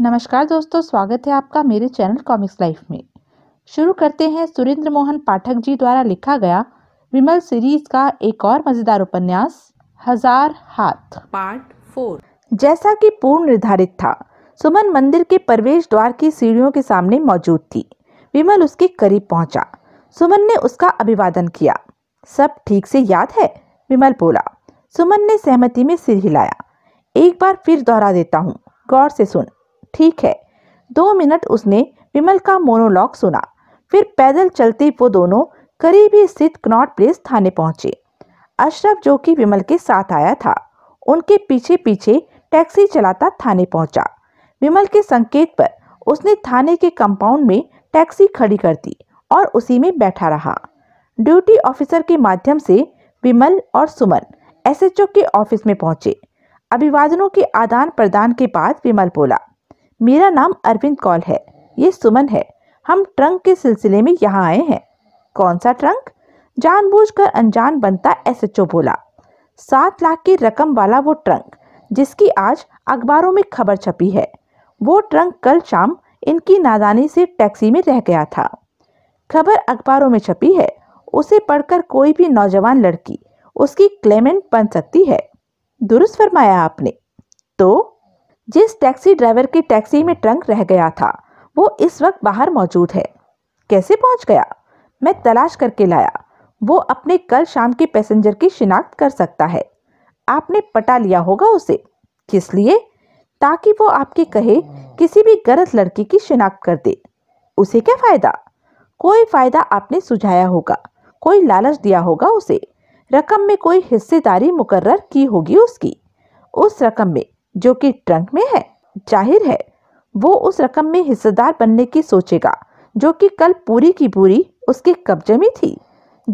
नमस्कार दोस्तों स्वागत है आपका मेरे चैनल कॉमिक्स लाइफ में शुरू करते हैं सुरेंद्र मोहन पाठक जी द्वारा लिखा गया विमल सीरीज का एक और मजेदार उपन्यास हजार हाथ पार्ट फोर जैसा कि पूर्ण निर्धारित था सुमन मंदिर के प्रवेश द्वार की सीढ़ियों के सामने मौजूद थी विमल उसके करीब पहुंचा सुमन ने उसका अभिवादन किया सब ठीक से याद है विमल बोला सुमन ने सहमति में सिर हिलाया एक बार फिर दोहरा देता हूँ गौर से सुन ठीक है दो मिनट उसने विमल का मोनोलॉग सुना फिर पैदल चलते वो दोनों करीबी स्थित कनॉट प्लेस थाने पहुंचे अशरफ जो कि विमल के साथ आया था उनके पीछे पीछे टैक्सी चलाता थाने पहुंचा विमल के संकेत पर उसने थाने के कंपाउंड में टैक्सी खड़ी कर दी और उसी में बैठा रहा ड्यूटी ऑफिसर के माध्यम से विमल और सुमन एसएचओ के ऑफिस में पहुंचे अभिवादनों के आदान प्रदान के बाद विमल बोला मेरा नाम अरविंद कौल है ये सुमन है हम ट्रंक के सिलसिले में यहाँ आए हैं कौन सा ट्रंक जानबूझकर अनजान बनता एसएचओ बोला सात लाख की रकम वाला वो ट्रंक जिसकी आज अखबारों में खबर छपी है वो ट्रंक कल शाम इनकी नादानी से टैक्सी में रह गया था खबर अखबारों में छपी है उसे पढ़कर कोई भी नौजवान लड़की उसकी क्लेमेंट बन सकती है दुरुस्त फरमाया आपने तो जिस टैक्सी ड्राइवर की टैक्सी में ट्रंक रह गया था वो इस वक्त बाहर मौजूद है कैसे पहुंच गया मैं तलाश करके लाया वो अपने कल शाम के पैसेंजर की शिनाख्त कर सकता है आपने पटा लिया होगा उसे किस लिए ताकि वो आपके कहे किसी भी गलत लड़की की शिनाख्त कर दे उसे क्या फ़ायदा कोई फ़ायदा आपने सुझाया होगा कोई लालच दिया होगा उसे रकम में कोई हिस्सेदारी मुकर्र की होगी उसकी उस रकम में जो कि ट्रंक में है जाहिर है वो उस रकम में हिस्सेदार बनने की सोचेगा जो कि कल पूरी की पूरी उसके कब्जे में थी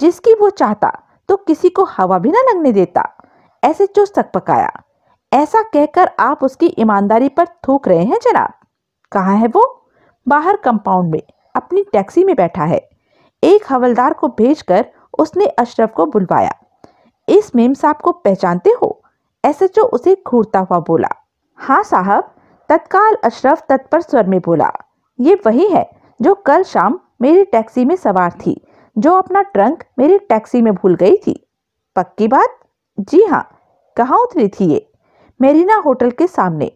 जिसकी वो चाहता तो किसी को हवा भी ना लगने देता ऐसे चुस्त तक पकाया ऐसा कहकर आप उसकी ईमानदारी पर थूक रहे हैं जनाब कहाँ है वो बाहर कंपाउंड में अपनी टैक्सी में बैठा है एक हवलदार को भेजकर उसने अशरफ को बुलवाया इस मेम साहब को पहचानते हो एसएचओ उसे घूरता हुआ बोला हाँ साहब तत्काल अशरफ तत्पर स्वर में बोला ये वही है जो कल शाम मेरी टैक्सी में सवार थी जो अपना ट्रंक मेरी टैक्सी में भूल गई थी पक्की बात जी हाँ कहाँ उतरी थी ये मेरीना होटल के सामने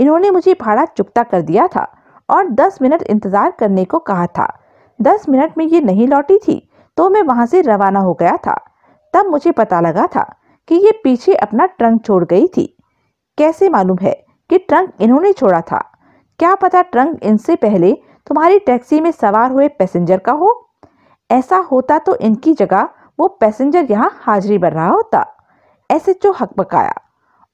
इन्होंने मुझे भाड़ा चुकता कर दिया था और दस मिनट इंतज़ार करने को कहा था दस मिनट में ये नहीं लौटी थी तो मैं वहाँ से रवाना हो गया था तब मुझे पता लगा था कि ये पीछे अपना ट्रंक छोड़ गई थी कैसे मालूम है कि ट्रंक इन्होंने छोड़ा था क्या पता ट्रंक इनसे पहले तुम्हारी टैक्सी में सवार हुए पैसेंजर का हो ऐसा होता तो इनकी जगह वो पैसेंजर यहाँ हाजिरी भर रहा होता ऐसे जो हक पकाया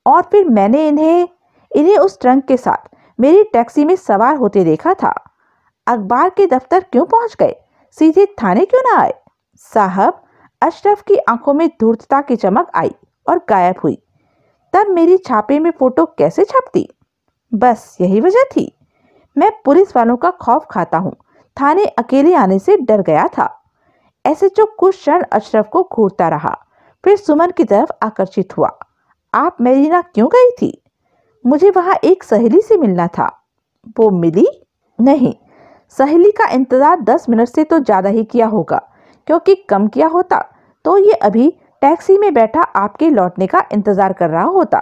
और फिर मैंने इन्हें इन्हें उस ट्रंक के साथ मेरी टैक्सी में सवार होते देखा था अखबार के दफ्तर क्यों पहुंच गए सीधे थाने क्यों ना आए साहब अशरफ की आंखों में धूर्तता की चमक आई और गायब हुई तब मेरी छापे में फोटो कैसे छपती बस यही वजह थी मैं पुलिस वालों का खौफ खाता हूँ थाने अकेले आने से डर गया था ऐसे जो कुछ क्षण अशरफ को घूरता रहा फिर सुमन की तरफ आकर्षित हुआ आप मेरीना क्यों गई थी मुझे वहाँ एक सहेली से मिलना था वो मिली नहीं सहेली का इंतज़ार दस मिनट से तो ज़्यादा ही किया होगा क्योंकि कम किया होता तो ये अभी टैक्सी में बैठा आपके लौटने का इंतज़ार कर रहा होता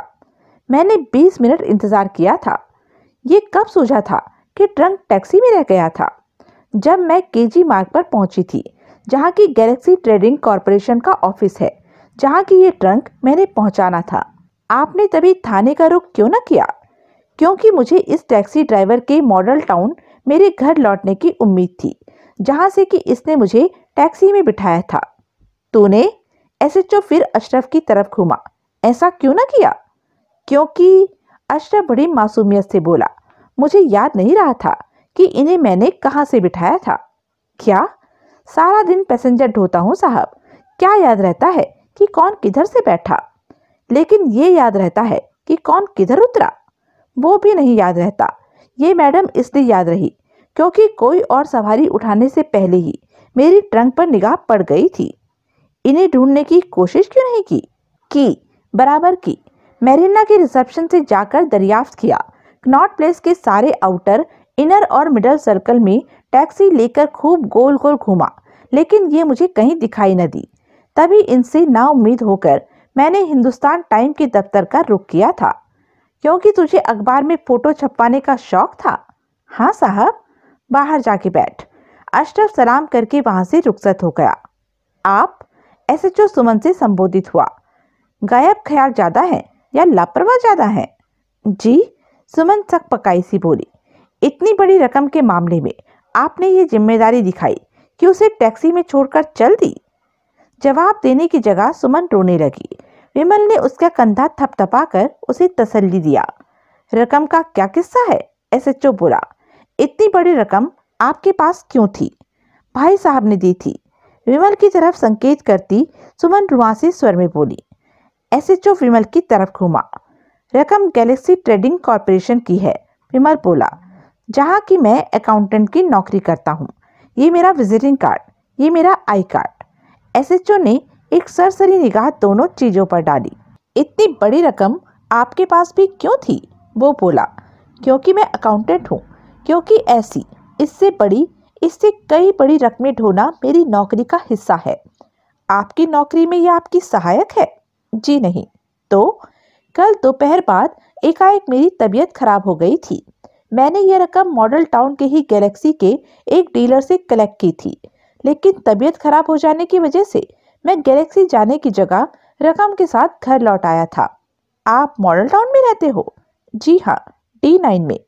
मैंने 20 मिनट इंतज़ार किया था ये कब सूझा था कि ट्रंक टैक्सी में रह गया था जब मैं केजी मार्ग पर पहुंची थी जहां की गैलेक्सी ट्रेडिंग कॉरपोरेशन का ऑफिस है जहां की ये ट्रंक मैंने पहुंचाना था आपने तभी थाने का रुख क्यों ना किया क्योंकि मुझे इस टैक्सी ड्राइवर के मॉडल टाउन मेरे घर लौटने की उम्मीद थी जहाँ से कि इसने मुझे टैक्सी में बिठाया था तूने एसएचओ फिर अशरफ की तरफ घूमा ऐसा क्यों ना किया क्योंकि अशरफ बड़ी मासूमियत से बोला मुझे याद नहीं रहा था कि इन्हें मैंने कहाँ से बिठाया था क्या सारा दिन पैसेंजर ढोता हूँ साहब क्या याद रहता है कि कौन किधर से बैठा लेकिन ये याद रहता है कि कौन किधर उतरा वो भी नहीं याद रहता ये मैडम इसलिए याद रही क्योंकि कोई और सवारी उठाने से पहले ही मेरी ट्रंक पर निगाह पड़ गई थी इन्हें ढूंढने की कोशिश क्यों नहीं की की बराबर की मेरिना के रिसेप्शन से जाकर दरियाफ्त किया नॉट प्लेस के सारे आउटर इनर और मिडल सर्कल में टैक्सी लेकर खूब गोल गोल घूमा लेकिन ये मुझे कहीं दिखाई न दी तभी इनसे नाउमीद होकर मैंने हिंदुस्तान टाइम के दफ्तर का रुख किया था क्योंकि तुझे अखबार में फ़ोटो छपवाने का शौक था हाँ साहब बाहर जाके बैठ अशरफ सलाम करके वहां से रुखसत हो गया आप एसएचओ सुमन से संबोधित हुआ गायब ख्याल ज़्यादा है या लापरवाह ज़्यादा है जी सुमन सक पकाई सी बोली इतनी बड़ी रकम के मामले में आपने ये जिम्मेदारी दिखाई कि उसे टैक्सी में छोड़कर चल दी जवाब देने की जगह सुमन रोने लगी विमल ने उसका कंधा थपथपा कर उसे तसल्ली दिया रकम का क्या किस्सा है एसएचओ बोला इतनी बड़ी रकम आपके पास क्यों थी भाई साहब ने दी थी विमल की तरफ संकेत करती सुमन रुआसी स्वर में बोली ओ विमल की तरफ घूमा रकम गैलेक्सी ट्रेडिंग कॉरपोरेशन की है विमल बोला जहाँ की मैं अकाउंटेंट की नौकरी करता हूँ ये मेरा विजिटिंग कार्ड ये मेरा आई कार्ड ओ ने एक सरसरी निगाह दोनों चीज़ों पर डाली इतनी बड़ी रकम आपके पास भी क्यों थी वो बोला क्योंकि मैं अकाउंटेंट हूँ क्योंकि ऐसी इससे बड़ी इससे कई बड़ी रकमें ढोना मेरी नौकरी का हिस्सा है आपकी नौकरी में यह आपकी सहायक है जी नहीं तो कल दोपहर बाद एकाएक मेरी तबीयत खराब हो गई थी मैंने यह रकम मॉडल टाउन के ही गैलेक्सी के एक डीलर से कलेक्ट की थी लेकिन तबीयत खराब हो जाने की वजह से मैं गैलेक्सी जाने की जगह रकम के साथ घर लौट आया था आप मॉडल टाउन में रहते हो जी हाँ डी नाइन में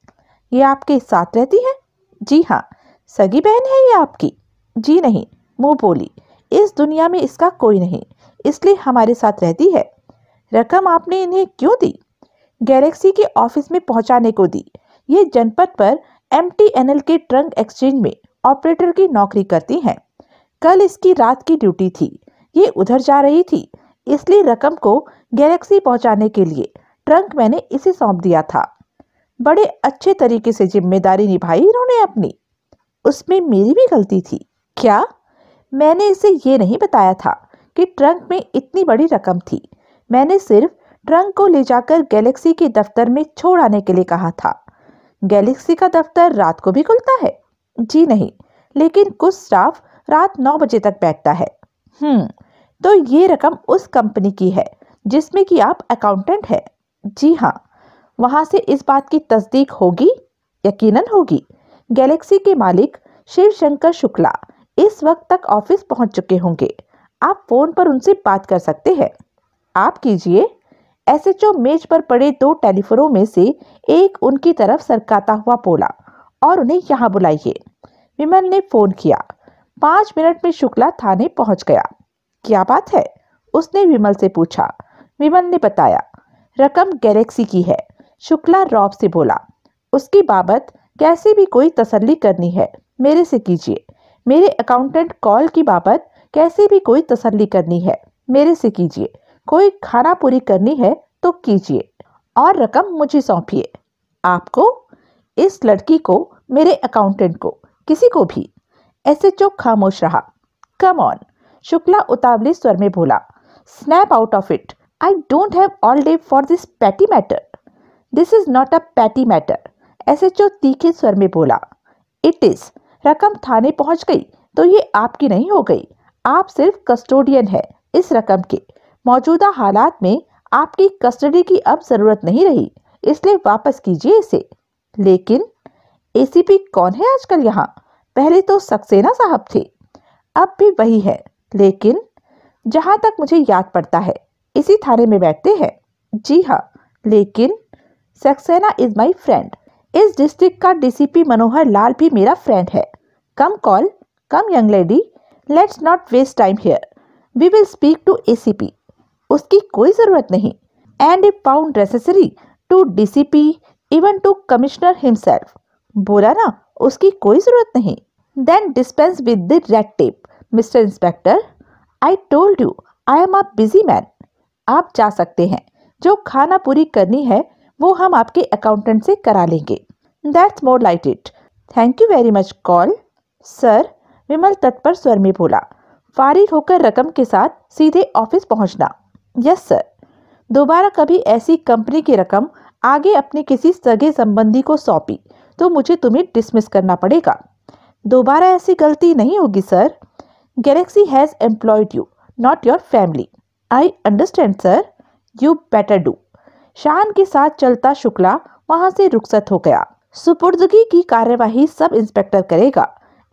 ये आपके साथ रहती है जी हाँ सगी बहन है ये आपकी जी नहीं मुँह बोली इस दुनिया में इसका कोई नहीं इसलिए हमारे साथ रहती है रकम आपने इन्हें क्यों दी गैलेक्सी के ऑफिस में पहुंचाने को दी ये जनपद पर एम के ट्रंक एक्सचेंज में ऑपरेटर की नौकरी करती हैं कल इसकी रात की ड्यूटी थी ये उधर जा रही थी इसलिए रकम को गैलेक्सी पहुंचाने के लिए ट्रंक मैंने इसे सौंप दिया था बड़े अच्छे तरीके से जिम्मेदारी निभाई इन्होंने अपनी उसमें मेरी भी गलती थी क्या मैंने इसे ये नहीं बताया था कि ट्रंक में इतनी बड़ी रकम थी मैंने सिर्फ ट्रंक को ले जाकर गैलेक्सी के दफ्तर में छोड़ आने के लिए कहा था गैलेक्सी का दफ्तर रात को भी खुलता है जी नहीं लेकिन कुछ स्टाफ रात नौ बजे तक बैठता है हम्म तो ये रकम उस कंपनी की है जिसमें कि आप अकाउंटेंट हैं जी हाँ वहां से इस बात की तस्दीक होगी यकीनन होगी गैलेक्सी के मालिक शिव शंकर शुक्ला इस वक्त तक ऑफिस पहुंच चुके होंगे आप फ़ोन पर उनसे बात कर सकते हैं आप कीजिए एसएचओ मेज पर पड़े दो टेलीफोनों में से एक उनकी तरफ सरकाता हुआ बोला और उन्हें यहाँ बुलाइए विमल ने फ़ोन किया पांच मिनट में शुक्ला थाने पहुंच गया क्या बात है उसने विमल से पूछा विमल ने बताया रकम गैलेक्सी की है शुक्ला रॉब से बोला उसकी बाबत कैसे भी कोई तसल्ली करनी है मेरे से कीजिए मेरे अकाउंटेंट कॉल की बाबत कैसे भी कोई तसल्ली करनी है मेरे से कीजिए कोई खाना पूरी करनी है तो कीजिए और रकम मुझे सौंपिए आपको इस लड़की को मेरे अकाउंटेंट को किसी को भी ऐसे चो खामोश रहा कम ऑन शुक्ला उतावले स्वर में बोला snap out of it I don't have all day for this petty matter this is not a petty matter S H O तीखे स्वर में बोला इट इज़ रकम थाने पहुंच गई तो ये आपकी नहीं हो गई आप सिर्फ कस्टोडियन है इस रकम के मौजूदा हालात में आपकी कस्टडी की अब ज़रूरत नहीं रही इसलिए वापस कीजिए इसे लेकिन एसीपी कौन है आजकल यहाँ पहले तो सक्सेना साहब थे अब भी वही है लेकिन जहां तक मुझे याद पड़ता है इसी थाने में बैठते हैं जी हाँ लेकिन सक्सेना इज माई फ्रेंड इस डिस्ट्रिक्ट का डीसीपी मनोहर लाल भी मेरा फ्रेंड है come call come young lady let's not waste time here we will speak to a उसकी कोई ज़रूरत नहीं and if found necessary to DCP even to commissioner himself बोला ना उसकी कोई ज़रूरत नहीं then dispense with the red tape mister inspector I told you I am a busy man आप जा सकते हैं जो खाना पूरी करनी है वो हम आपके अकाउंटेंट से करा लेंगे that's more like it thank you very much Kaul sir Vimal तट पर स्वर में बोला फारिग होकर रकम के साथ सीधे ऑफिस पहुंचना यस सर दोबारा कभी ऐसी कंपनी की रकम आगे अपने किसी सगे संबंधी को सौंपी तो मुझे तुम्हें डिसमिस करना पड़ेगा दोबारा ऐसी गलती नहीं होगी sir Galaxy has employed you not your family I understand sir you better do शान के साथ चलता शुक्ला वहां से रुखसत हो गया सुपुर्दगी की कार्यवाही सब इंस्पेक्टर करेगा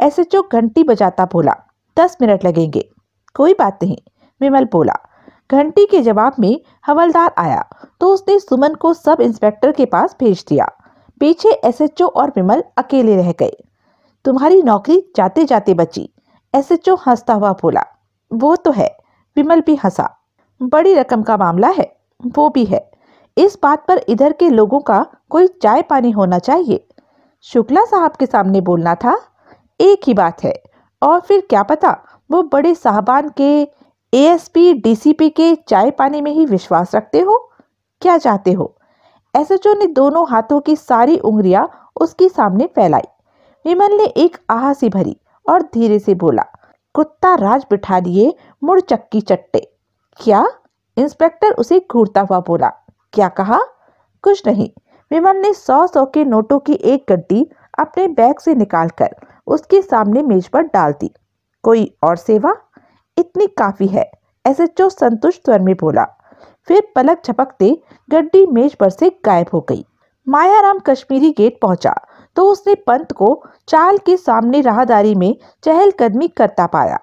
एसएचओ घंटी बजाता बोला दस मिनट लगेंगे कोई बात नहीं विमल बोला घंटी के जवाब में हवलदार आया तो उसने सुमन को सब इंस्पेक्टर के पास भेज दिया पीछे एसएचओ और विमल अकेले रह गए तुम्हारी नौकरी जाते जाते बची एसएचओ हंसता हुआ बोला वो तो है विमल भी हंसा बड़ी रकम का मामला है वो भी है इस बात पर इधर के लोगों का कोई चाय पानी होना चाहिए शुक्ला साहब के सामने बोलना था एक ही बात है और फिर क्या पता वो बड़े साहबान के एएसपी डीसीपी के चाय पानी में ही विश्वास रखते हो क्या चाहते हो एसएचओ ने दोनों हाथों की सारी उंगलियां उसके सामने फैलाई विमल ने एक आहासी सी भरी और धीरे से बोला कुत्ता राज बिठा दिए मुड़ चक्की चट्टे क्या इंस्पेक्टर उसे घूरता हुआ बोला क्या कहा कुछ नहीं विमल ने सौ सौ के नोटों की एक गड्डी अपने बैग से निकालकर उसके सामने मेज पर डाल दी कोई और सेवा इतनी काफ़ी है एस एसएचओ संतुष्ट स्वर में बोला फिर पलक झपकते गड्डी मेज पर से गायब हो गई मायाराम कश्मीरी गेट पहुंचा तो उसने पंत को चाल के सामने राहदारी में चहलकदमी करता पाया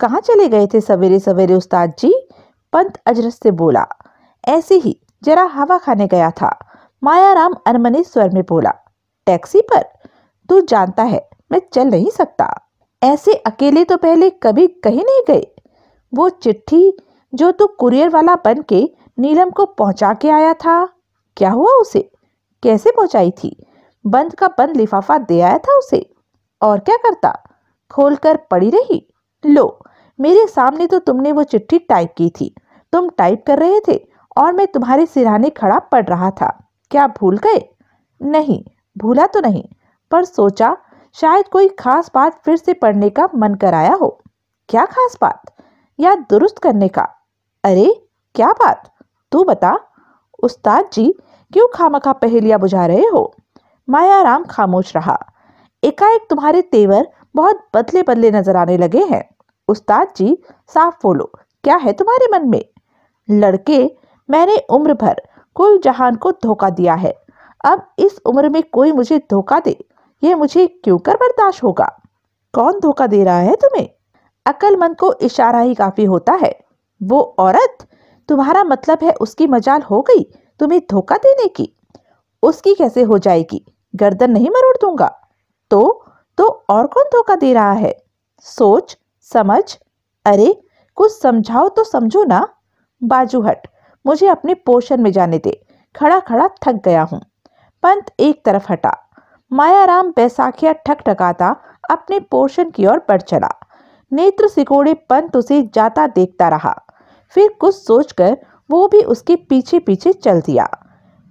कहाँ चले गए थे सवेरे सवेरे उस्ताद जी पंत अजरस से बोला ऐसे ही जरा हवा खाने गया था मायाराम अनमने स्वर में बोला टैक्सी पर तू जानता है मैं चल नहीं सकता ऐसे अकेले तो पहले कभी कहीं नहीं गए वो चिट्ठी जो तू कुरियर वाला बन के नीलम को पहुंचा के आया था क्या हुआ उसे कैसे पहुंचाई थी बंद का बंद लिफाफा दे आया था उसे और क्या करता खोल कर पड़ी रही लो मेरे सामने तो तुमने वो चिट्ठी टाइप की थी तुम टाइप कर रहे थे और मैं तुम्हारे सिराने खड़ा पड़ रहा था क्या भूल गए नहीं भूला तो नहीं पर सोचा शायद कोई खास बात फिर से पढ़ने का मन कराया हो क्या खास बात या दुरुस्त करने का अरे क्या बात तू बता उस्ताद जी क्यों खामखा पहेलिया बुझा रहे हो माया राम खामोश रहा एकाएक तुम्हारे तेवर बहुत बदले बदले नजर आने लगे हैं उस्ताद जी साफ बोलो क्या है तुम्हारे मन में लड़के मैंने उम्र भर कुल जहान को धोखा दिया है अब इस उम्र में कोई मुझे धोखा दे ये मुझे क्यों कर बर्दाश्त होगा कौन धोखा दे रहा है तुम्हें अक्लमंद को इशारा ही काफ़ी होता है वो औरत तुम्हारा मतलब है उसकी मजाल हो गई तुम्हें धोखा देने की उसकी कैसे हो जाएगी गर्दन नहीं मरोड़ दूंगा तो तो और कौन धोखा दे रहा है सोच समझ अरे कुछ समझाओ तो समझो ना बाजूहट मुझे अपने पोषण में जाने दे खड़ा खड़ा थक गया हूँ पंत एक तरफ हटा मायाराम बैसाखिया ठकठकाता अपने पोषण की ओर बढ़ चला नेत्र सिकोड़े पंत उसे जाता देखता रहा फिर कुछ सोचकर वो भी उसके पीछे पीछे चल दिया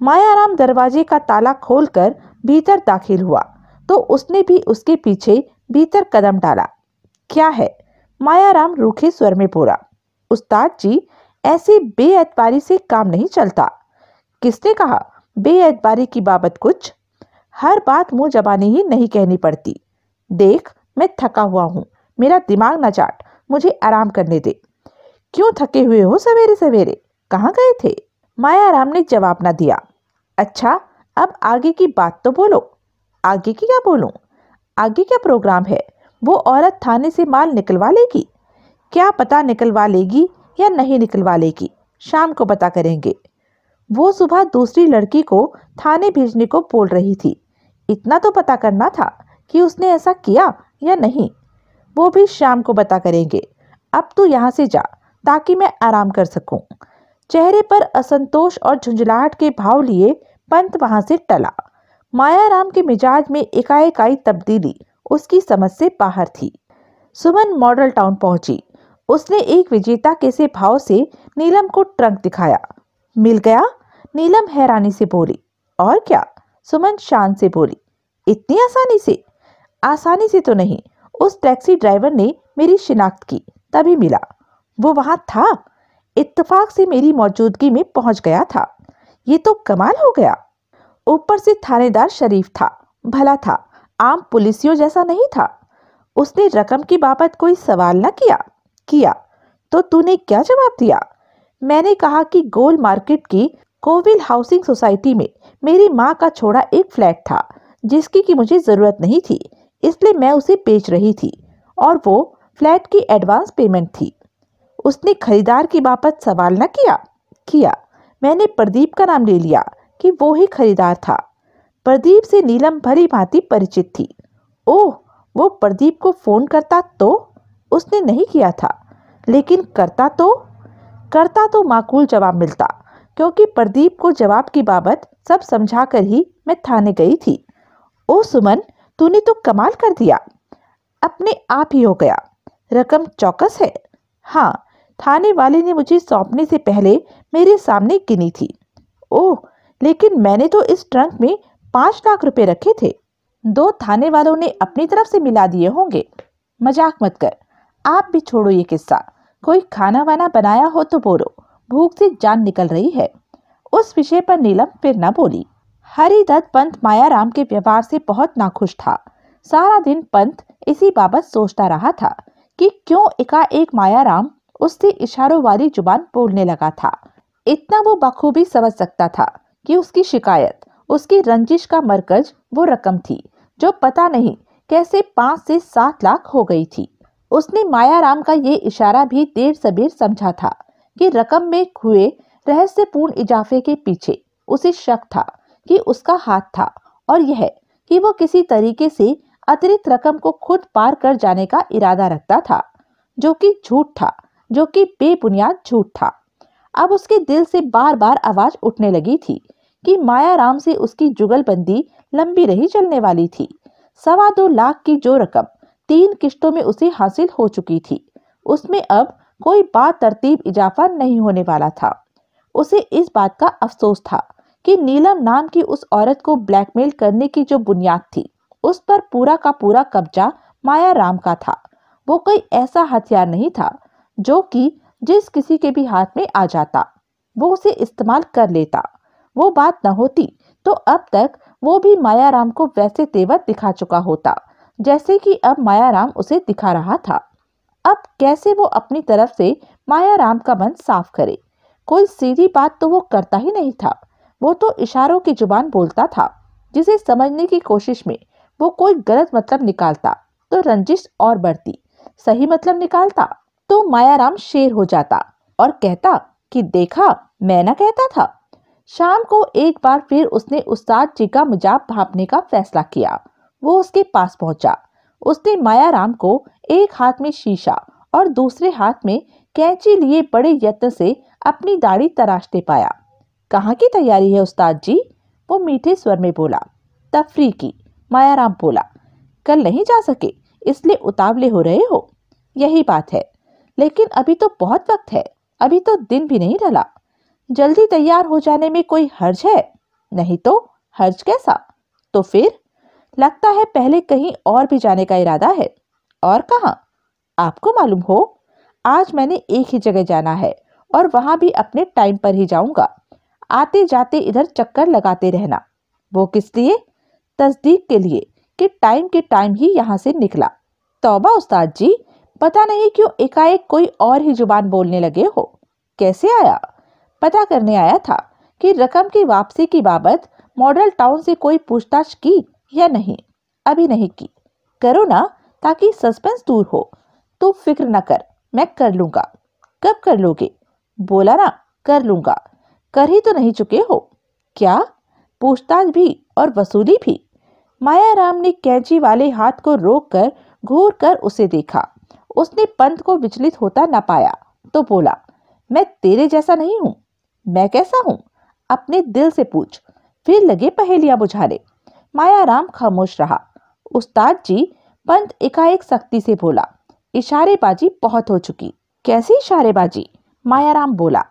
मायाराम दरवाजे का ताला खोलकर भीतर दाखिल हुआ तो उसने भी उसके पीछे भीतर कदम डाला क्या है मायाराम रूखे स्वर में बोला उस्ताद जी ऐसे बेएतबारी से काम नहीं चलता किसने कहा बेएतबारी की बाबत कुछ हर बात मुंह जबानी ही नहीं कहनी पड़ती देख मैं थका हुआ हूँ मेरा दिमाग न चाट मुझे आराम करने दे क्यों थके हुए हो सवेरे सवेरे कहाँ गए थे माया राम ने जवाब ना दिया अच्छा अब आगे की बात तो बोलो आगे की क्या बोलो आगे क्या प्रोग्राम है वो औरत थाने से माल निकलवा लेगी क्या पता निकलवा लेगी या नहीं निकलवा लेगी शाम को पता करेंगे वो सुबह दूसरी लड़की को थाने भेजने को बोल रही थी इतना तो पता करना था कि उसने ऐसा किया या नहीं वो भी शाम को पता करेंगे अब तू यहाँ से जा ताकि मैं आराम कर सकूं। चेहरे पर असंतोष और झुंझलाहट के भाव लिए पंत वहां से टला माया राम के मिजाज में एकाएकाई तब्दीली उसकी समझ से बाहर थी सुमन मॉडल टाउन पहुंची उसने एक विजेता कैसे भाव से नीलम को ट्रंक दिखाया मिल गया नीलम हैरानी से बोली और क्या सुमन शान से बोली इतनी आसानी से आसानी से तो नहीं उस टैक्सी ड्राइवर ने मेरी शिनाख्त की तभी मिला वो वहां था इतफाक से मेरी मौजूदगी में पहुंच गया था ये तो कमाल हो गया ऊपर से थानेदार शरीफ था भला था आम पुलिसियों जैसा नहीं था उसने रकम की बाबत कोई सवाल न किया किया तो तूने क्या जवाब दिया मैंने कहा कि गोल मार्केट की कोविल हाउसिंग सोसाइटी में मेरी माँ का छोड़ा एक फ्लैट था जिसकी की मुझे ज़रूरत नहीं थी इसलिए मैं उसे बेच रही थी और वो फ्लैट की एडवांस पेमेंट थी उसने खरीदार की बापत सवाल न किया किया मैंने प्रदीप का नाम ले लिया कि वो ही खरीदार था प्रदीप से नीलम भरी भांति परिचित थी ओह वो प्रदीप को फ़ोन करता तो उसने नहीं किया था लेकिन करता तो करता तो माकूल जवाब मिलता क्योंकि प्रदीप को जवाब की बाबत सब समझा कर ही मैं थाने गई थी ओ सुमन तूने तो कमाल कर दिया अपने आप ही हो गया रकम चौकस है हाँ थाने वाले ने मुझे सौंपने से पहले मेरे सामने गिनी थी ओह लेकिन मैंने तो इस ट्रंक में पाँच लाख रुपए रखे थे दो थाने वालों ने अपनी तरफ से मिला दिए होंगे मजाक मत कर आप भी छोड़ो ये किस्सा कोई खाना वाना बनाया हो तो बोलो भूख से जान निकल रही है उस विषय पर नीलम फिर न बोली हरिदत्त पंत मायाराम के व्यवहार से बहुत नाखुश था सारा दिन पंत इसी बाबत सोचता रहा था कि क्यों एकाएक मायाराम उससे इशारों वाली जुबान बोलने लगा था इतना वो बखूबी समझ सकता था कि उसकी शिकायत उसकी रंजिश का मरकज वो रकम थी जो पता नहीं कैसे पाँच से सात लाख हो गई थी उसने मायाराम का ये इशारा भी देर सबेर समझा था कि रकम में हुए रहस्यपूर्ण इजाफे के पीछे उसे शक था कि उसका हाथ था और यह कि वो किसी तरीके से अतिरिक्त रकम को खुद पार कर जाने का इरादा रखता था जो कि झूठ था जो कि बेबुनियाद झूठ था अब उसके दिल से बार बार आवाज उठने लगी थी कि मायाराम से उसकी जुगलबंदी लंबी रही चलने वाली थी सवा दो लाख की जो रकम तीन किश्तों में उसे हासिल हो चुकी थी उसमें अब कोई बात तरतीब इजाफा नहीं होने वाला था उसे इस बात का अफसोस था कि नीलम नाम की उस औरत को ब्लैकमेल करने की जो बुनियाद थी उस पर पूरा का पूरा कब्जा माया राम का था वो कोई ऐसा हथियार नहीं था जो कि जिस किसी के भी हाथ में आ जाता वो उसे इस्तेमाल कर लेता वो बात न होती तो अब तक वो भी माया राम को वैसे तेवर दिखा चुका होता जैसे कि अब मायाराम उसे दिखा रहा था अब कैसे वो अपनी तरफ से मायाराम का मन साफ करे कोई सीधी बात तो वो करता ही नहीं था वो तो इशारों की जुबान बोलता था जिसे समझने की कोशिश में वो कोई गलत मतलब निकालता तो रंजिश और बढ़ती सही मतलब निकालता तो मायाराम शेर हो जाता और कहता कि देखा मैं ना कहता था शाम को एक बार फिर उसने उस्ताद जी का मजाक भापने का फैसला किया वो उसके पास पहुंचा उसने मायाराम को एक हाथ में शीशा और दूसरे हाथ में कैंची लिए बड़े यत्न से अपनी दाढ़ी तराशते पाया कहाँ की तैयारी है उस्ताद जी वो मीठे स्वर में बोला तफरी की मायाराम बोला कल नहीं जा सके इसलिए उतावले हो रहे हो यही बात है लेकिन अभी तो बहुत वक्त है अभी तो दिन भी नहीं ढला जल्दी तैयार हो जाने में कोई हर्ज है नहीं तो हर्ज कैसा तो फिर लगता है पहले कहीं और भी जाने का इरादा है और कहाँ आपको मालूम हो आज मैंने एक ही जगह जाना है और वहाँ भी अपने टाइम पर ही जाऊँगा आते जाते इधर चक्कर लगाते रहना वो किस लिए तस्दीक के लिए कि टाइम के टाइम ही यहाँ से निकला तोबा उस्ताद जी पता नहीं क्यों एकाएक कोई और ही जुबान बोलने लगे हो कैसे आया पता करने आया था कि रकम की वापसी की बाबत मॉडल टाउन से कोई पूछताछ की या नहीं अभी नहीं की करो ना ताकि सस्पेंस दूर हो तू फिक्र ना कर मैं कर लूंगा कब कर लोगे बोला ना कर लूंगा कर ही तो नहीं चुके हो क्या पूछताछ भी और वसूली भी मायाराम ने कैंची वाले हाथ को रोक कर घूर कर उसे देखा उसने पंत को विचलित होता ना पाया तो बोला मैं तेरे जैसा नहीं हूँ मैं कैसा हूँ अपने दिल से पूछ फिर लगे पहेलियाँ बुझाने मायाराम खामोश रहा उस्ताद जी पंत एकाएक सख्ती से बोला इशारेबाजी बहुत हो चुकी कैसी इशारेबाजी मायाराम बोला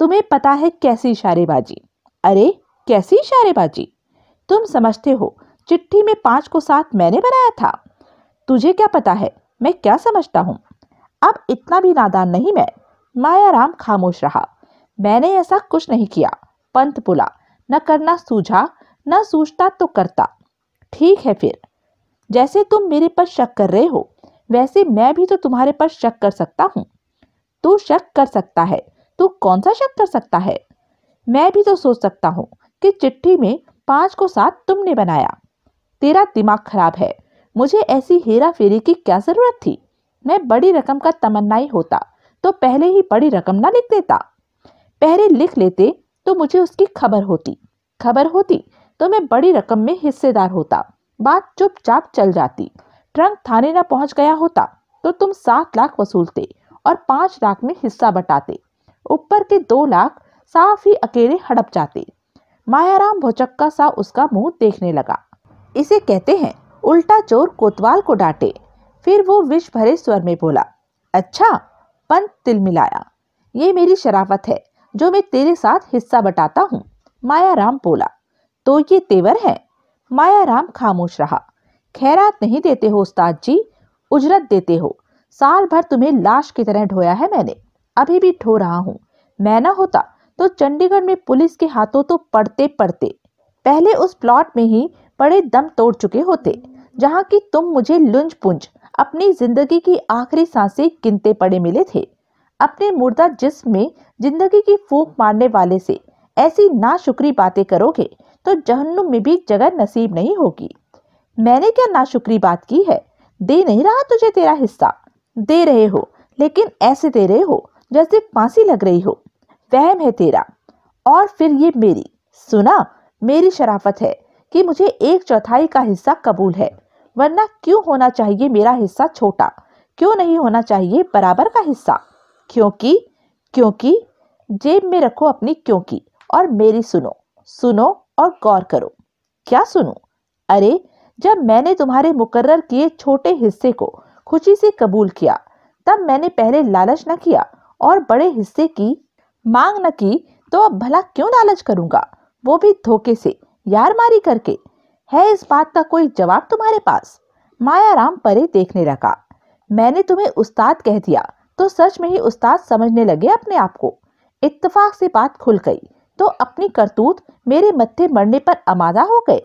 तुम्हें पता है कैसी इशारेबाजी अरे कैसी इशारेबाजी तुम समझते हो चिट्ठी में पांच को सात मैंने बनाया था तुझे क्या पता है मैं क्या समझता हूँ अब इतना भी नादान नहीं मैं मायाराम खामोश रहा मैंने ऐसा कुछ नहीं किया पंत बोला न करना सूझा ना सोचता तो करता ठीक है फिर जैसे तुम मेरे पर शक कर रहे हो वैसे मैं भी तो तुम्हारे पर शक कर सकता हूँ तू शक कर सकता है तू कौन सा शक कर सकता है मैं भी तो सोच सकता हूँ कि चिट्ठी में पाँच को सात तुमने बनाया तेरा दिमाग खराब है मुझे ऐसी हेरा फेरी की क्या ज़रूरत थी मैं बड़ी रकम का तमन्नाई होता तो पहले ही बड़ी रकम ना लिख देता पहले लिख लेते तो मुझे उसकी खबर होती खबर होती तो मैं बड़ी रकम में हिस्सेदार होता बात चुपचाप चल जाती ट्रंक थाने न पहुंच गया होता तो तुम सात लाख वसूलते और पांच लाख में हिस्सा बटाते ऊपर के दो लाख साफ ही अकेले हड़प जाते मायाराम भोचक्का सा उसका मुंह देखने लगा इसे कहते हैं उल्टा चोर कोतवाल को डांटे फिर वो विष भरे स्वर में बोला अच्छा पंत तिल मिलाया ये मेरी शराफत है जो मैं तेरे साथ हिस्सा बटाता हूँ मायाराम बोला तो ये तेवर है मायाराम खामोश रहा खैरात नहीं देते हो उस्ताद जी उजरत देते हो साल भर तुम्हें लाश की तरह ढोया है मैंने अभी भी ढो रहा हूँ मैं ना होता तो चंडीगढ़ में पुलिस के हाथों तो पड़ते पड़ते पहले उस प्लॉट में ही बड़े दम तोड़ चुके होते जहाँ की तुम मुझे लुंज पुंज अपनी जिंदगी की आखिरी सांसें गिनते पड़े मिले थे अपने मुर्दा जिस्म में जिंदगी की फूक मारने वाले से ऐसी नाशुक्री बातें करोगे तो जहन्नुम में भी जगह नसीब नहीं होगी मैंने क्या नाशुक्री बात की है दे नहीं रहा तुझे तेरा हिस्सा दे रहे हो लेकिन ऐसे दे रहे हो जैसे फांसी लग रही हो वहम है तेरा और फिर ये मेरी सुना मेरी शराफत है कि मुझे एक चौथाई का हिस्सा कबूल है वरना क्यों होना चाहिए मेरा हिस्सा छोटा क्यों नहीं होना चाहिए बराबर का हिस्सा क्योंकि क्योंकि जेब में रखो अपनी क्योंकि और मेरी सुनो सुनो और गौर करो क्या सुनो अरे जब मैंने तुम्हारे मुकर्र किए छोटे हिस्से को खुशी से कबूल किया तब मैंने पहले लालच न किया और बड़े हिस्से की मांग न की तो अब भला क्यों लालच करूंगा वो भी धोखे से यार मारी करके है इस बात का कोई जवाब तुम्हारे पास माया राम परे देखने लगा मैंने तुम्हें उस्ताद कह दिया तो सच में ही उस्ताद समझने लगे अपने आप को इत्तेफाक से बात खुल गई तो अपनी करतूत मेरे मत्थे मरने पर अमादा हो गए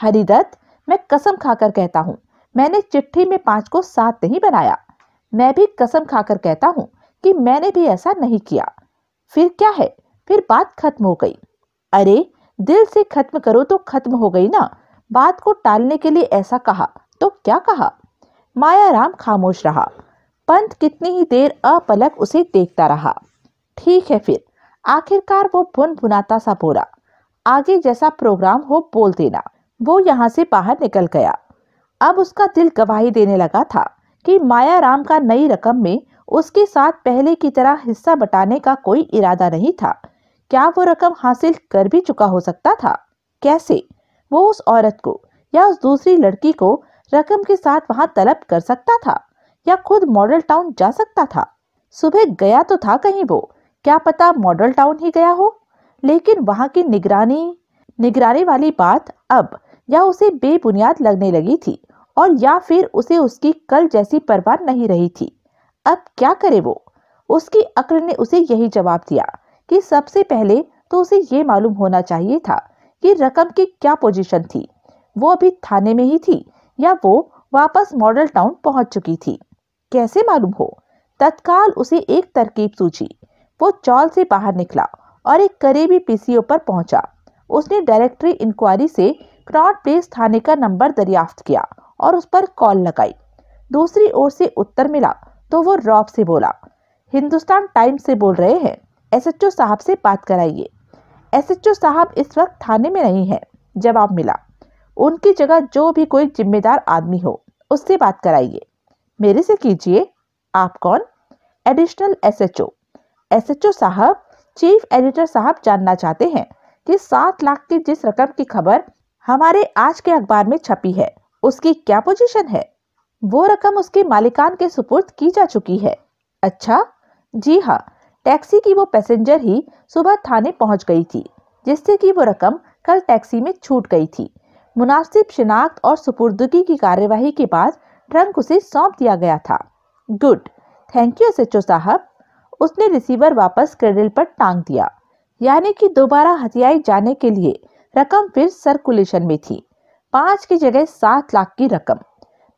हरिदत्त मैं कसम खाकर कहता हूँ मैंने चिट्ठी में पांच को सात नहीं बनाया मैं भी कसम खाकर कहता हूँ कि मैंने भी ऐसा नहीं किया फिर क्या है फिर बात खत्म हो गई अरे दिल से खत्म करो तो खत्म हो गई ना बात को टालने के लिए ऐसा कहा तो क्या कहा माया राम खामोश रहा पंत कितनी ही देर अपलक उसे देखता रहा ठीक है फिर आखिरकार वो भुन भुनाता सा बोला आगे जैसा प्रोग्राम हो बोल देना वो यहाँ से बाहर निकल गया अब उसका दिल गवाही देने लगा था कि माया राम का नई रकम में उसके साथ पहले की तरह हिस्सा बटाने का कोई इरादा नहीं था क्या वो रकम हासिल कर भी चुका हो सकता था कैसे वो उस औरत को या उस दूसरी लड़की को रकम के साथ वहां तलब कर सकता था या खुद मॉडल टाउन जा सकता था सुबह गया तो था कहीं वो क्या पता मॉडल टाउन ही गया हो लेकिन वहाँ की निगरानी निगरानी वाली बात अब या उसे बेबुनियाद लगने लगी थी और या फिर उसे उसकी कल जैसी परवाह नहीं रही थी अब क्या करे वो उसकी अक्ल ने उसे यही जवाब दिया कि सबसे पहले तो उसे ये मालूम होना चाहिए था कि रकम की क्या पोजीशन थी वो अभी थाने में ही थी या वो वापस मॉडल टाउन पहुंच चुकी थी कैसे मालूम हो तत्काल उसे एक तरकीब सूझी वो चौल से बाहर निकला और एक करीबी पीसीओ पर पहुंचा उसने डायरेक्टरी इंक्वायरी से क्रॉड प्लेस थाने का नंबर दरियाफ्त किया और उस पर कॉल लगाई दूसरी ओर से उत्तर मिला तो वो रॉब से बोला हिंदुस्तान टाइम्स से बोल रहे हैं एसएचओ साहब से बात कराइए एसएचओ साहब इस वक्त थाने में नहीं है जवाब मिला उनकी जगह जो भी कोई जिम्मेदार आदमी हो उससे बात कराइए मेरे से कीजिए आप कौन एडिशनल एसएचओ एसएचओ साहब चीफ एडिटर साहब जानना चाहते हैं कि सात लाख की जिस रकम की खबर हमारे आज के अखबार में छपी है उसकी क्या पोजीशन है वो रकम उसके मालिकान के सुपुर्द की जा चुकी है अच्छा जी हाँ टैक्सी की वो पैसेंजर ही सुबह थाने पहुंच गई थी जिससे कि वो रकम कल टैक्सी में छूट गई थी मुनासिब शिनाख्त और सुपुर्दगी की कार्यवाही के बाद ट्रंक उसे सौंप दिया गया था गुड थैंक यू एस साहब उसने रिसीवर वापस क्रेडिल पर टांग दिया यानी कि दोबारा हथियाई जाने के लिए रकम फिर सर्कुलेशन में थी पांच की जगह सात लाख की रकम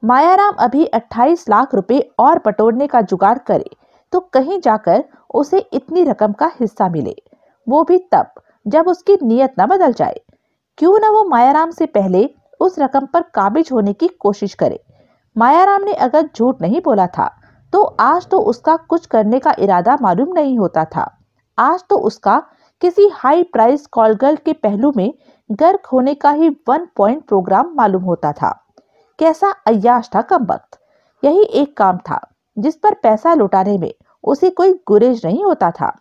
मायाराम अभी अट्ठाईस लाख रुपए और बटोरने का जुगाड़ करे तो कहीं जाकर उसे इतनी रकम का हिस्सा मिले वो भी तब जब उसकी नीयत न बदल जाए क्यों न वो मायाराम से पहले उस रकम पर काबिज होने की कोशिश करे मायाराम ने अगर झूठ नहीं बोला था तो आज तो उसका कुछ करने का इरादा मालूम नहीं होता था आज तो उसका किसी हाई प्राइस गर्ल के पहलू में गर्क होने का ही वन पॉइंट प्रोग्राम मालूम होता था कैसा अयाश था कम वक्त यही एक काम था जिस पर पैसा लुटाने में उसे कोई गुरेज नहीं होता था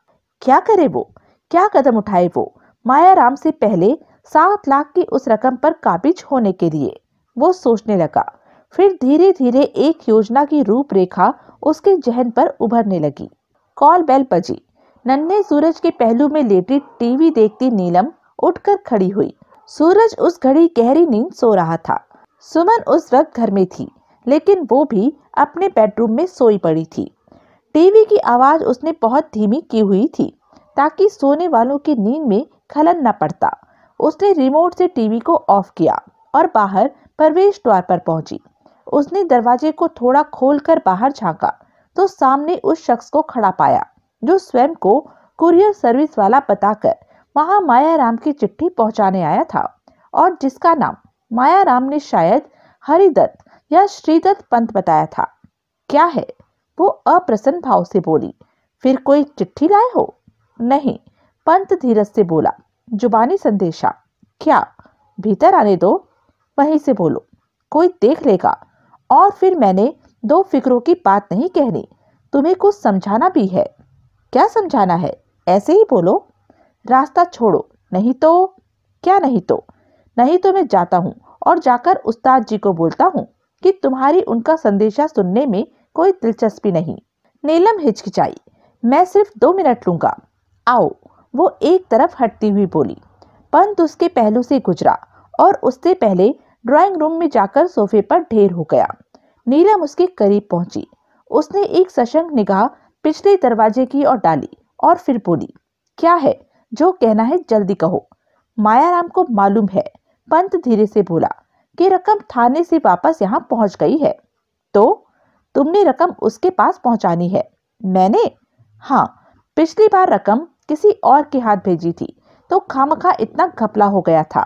क्या करे वो क्या कदम उठाए वो माया राम से पहले सात लाख की उस रकम पर काबिज होने के लिए वो सोचने लगा फिर धीरे धीरे एक योजना की रूपरेखा उसके जहन पर उभरने लगी कॉल बेल बजी नन्हे सूरज के पहलू में लेटी टीवी देखती नीलम उठकर खड़ी हुई सूरज उस घड़ी गहरी नींद सो रहा था सुमन उस वक्त घर में थी लेकिन वो भी अपने बेडरूम में सोई पड़ी थी टीवी की आवाज़ उसने बहुत धीमी की हुई थी ताकि सोने वालों की नींद में खलन न पड़ता उसने रिमोट से टीवी को ऑफ किया और बाहर प्रवेश द्वार पर पहुंची उसने दरवाजे को थोड़ा खोलकर बाहर झांका तो सामने उस शख्स को खड़ा पाया जो स्वयं को कुरियर सर्विस वाला बताकर वहां माया राम की चिट्ठी पहुंचाने आया था और जिसका नाम माया राम ने शायद हरिदत्त या श्रीदत्त पंत बताया था क्या है वो अप्रसन्न भाव से बोली फिर कोई चिट्ठी लाए हो नहीं पंत धीरज से बोला जुबानी संदेशा क्या भीतर आने दो वहीं से बोलो कोई देख लेगा और फिर मैंने दो फिक्रों की बात नहीं कहनी तुम्हें कुछ समझाना भी है क्या समझाना है ऐसे ही बोलो रास्ता छोड़ो नहीं तो क्या नहीं तो नहीं तो मैं जाता हूँ और जाकर उस्ताद जी को बोलता हूँ कि तुम्हारी उनका संदेशा सुनने में कोई दिलचस्पी नहीं नीलम हिचकिचाई मैं सिर्फ दो मिनट लूंगा आओ वो एक तरफ हटती हुई बोली पंत उसके पहलू से गुजरा और उससे पहले ड्राइंग रूम में जाकर सोफे पर ढेर हो गया नीलम उसके करीब पहुंची उसने एक सशंक निगाह पिछले दरवाजे की ओर डाली और फिर बोली क्या है जो कहना है जल्दी कहो मायाराम को मालूम है पंत धीरे से बोला कि रकम थाने से वापस यहाँ पहुंच गई है तो तुमने रकम उसके पास पहुंचानी है मैंने हाँ पिछली बार रकम किसी और के हाथ भेजी थी तो खामखा इतना घपला हो गया था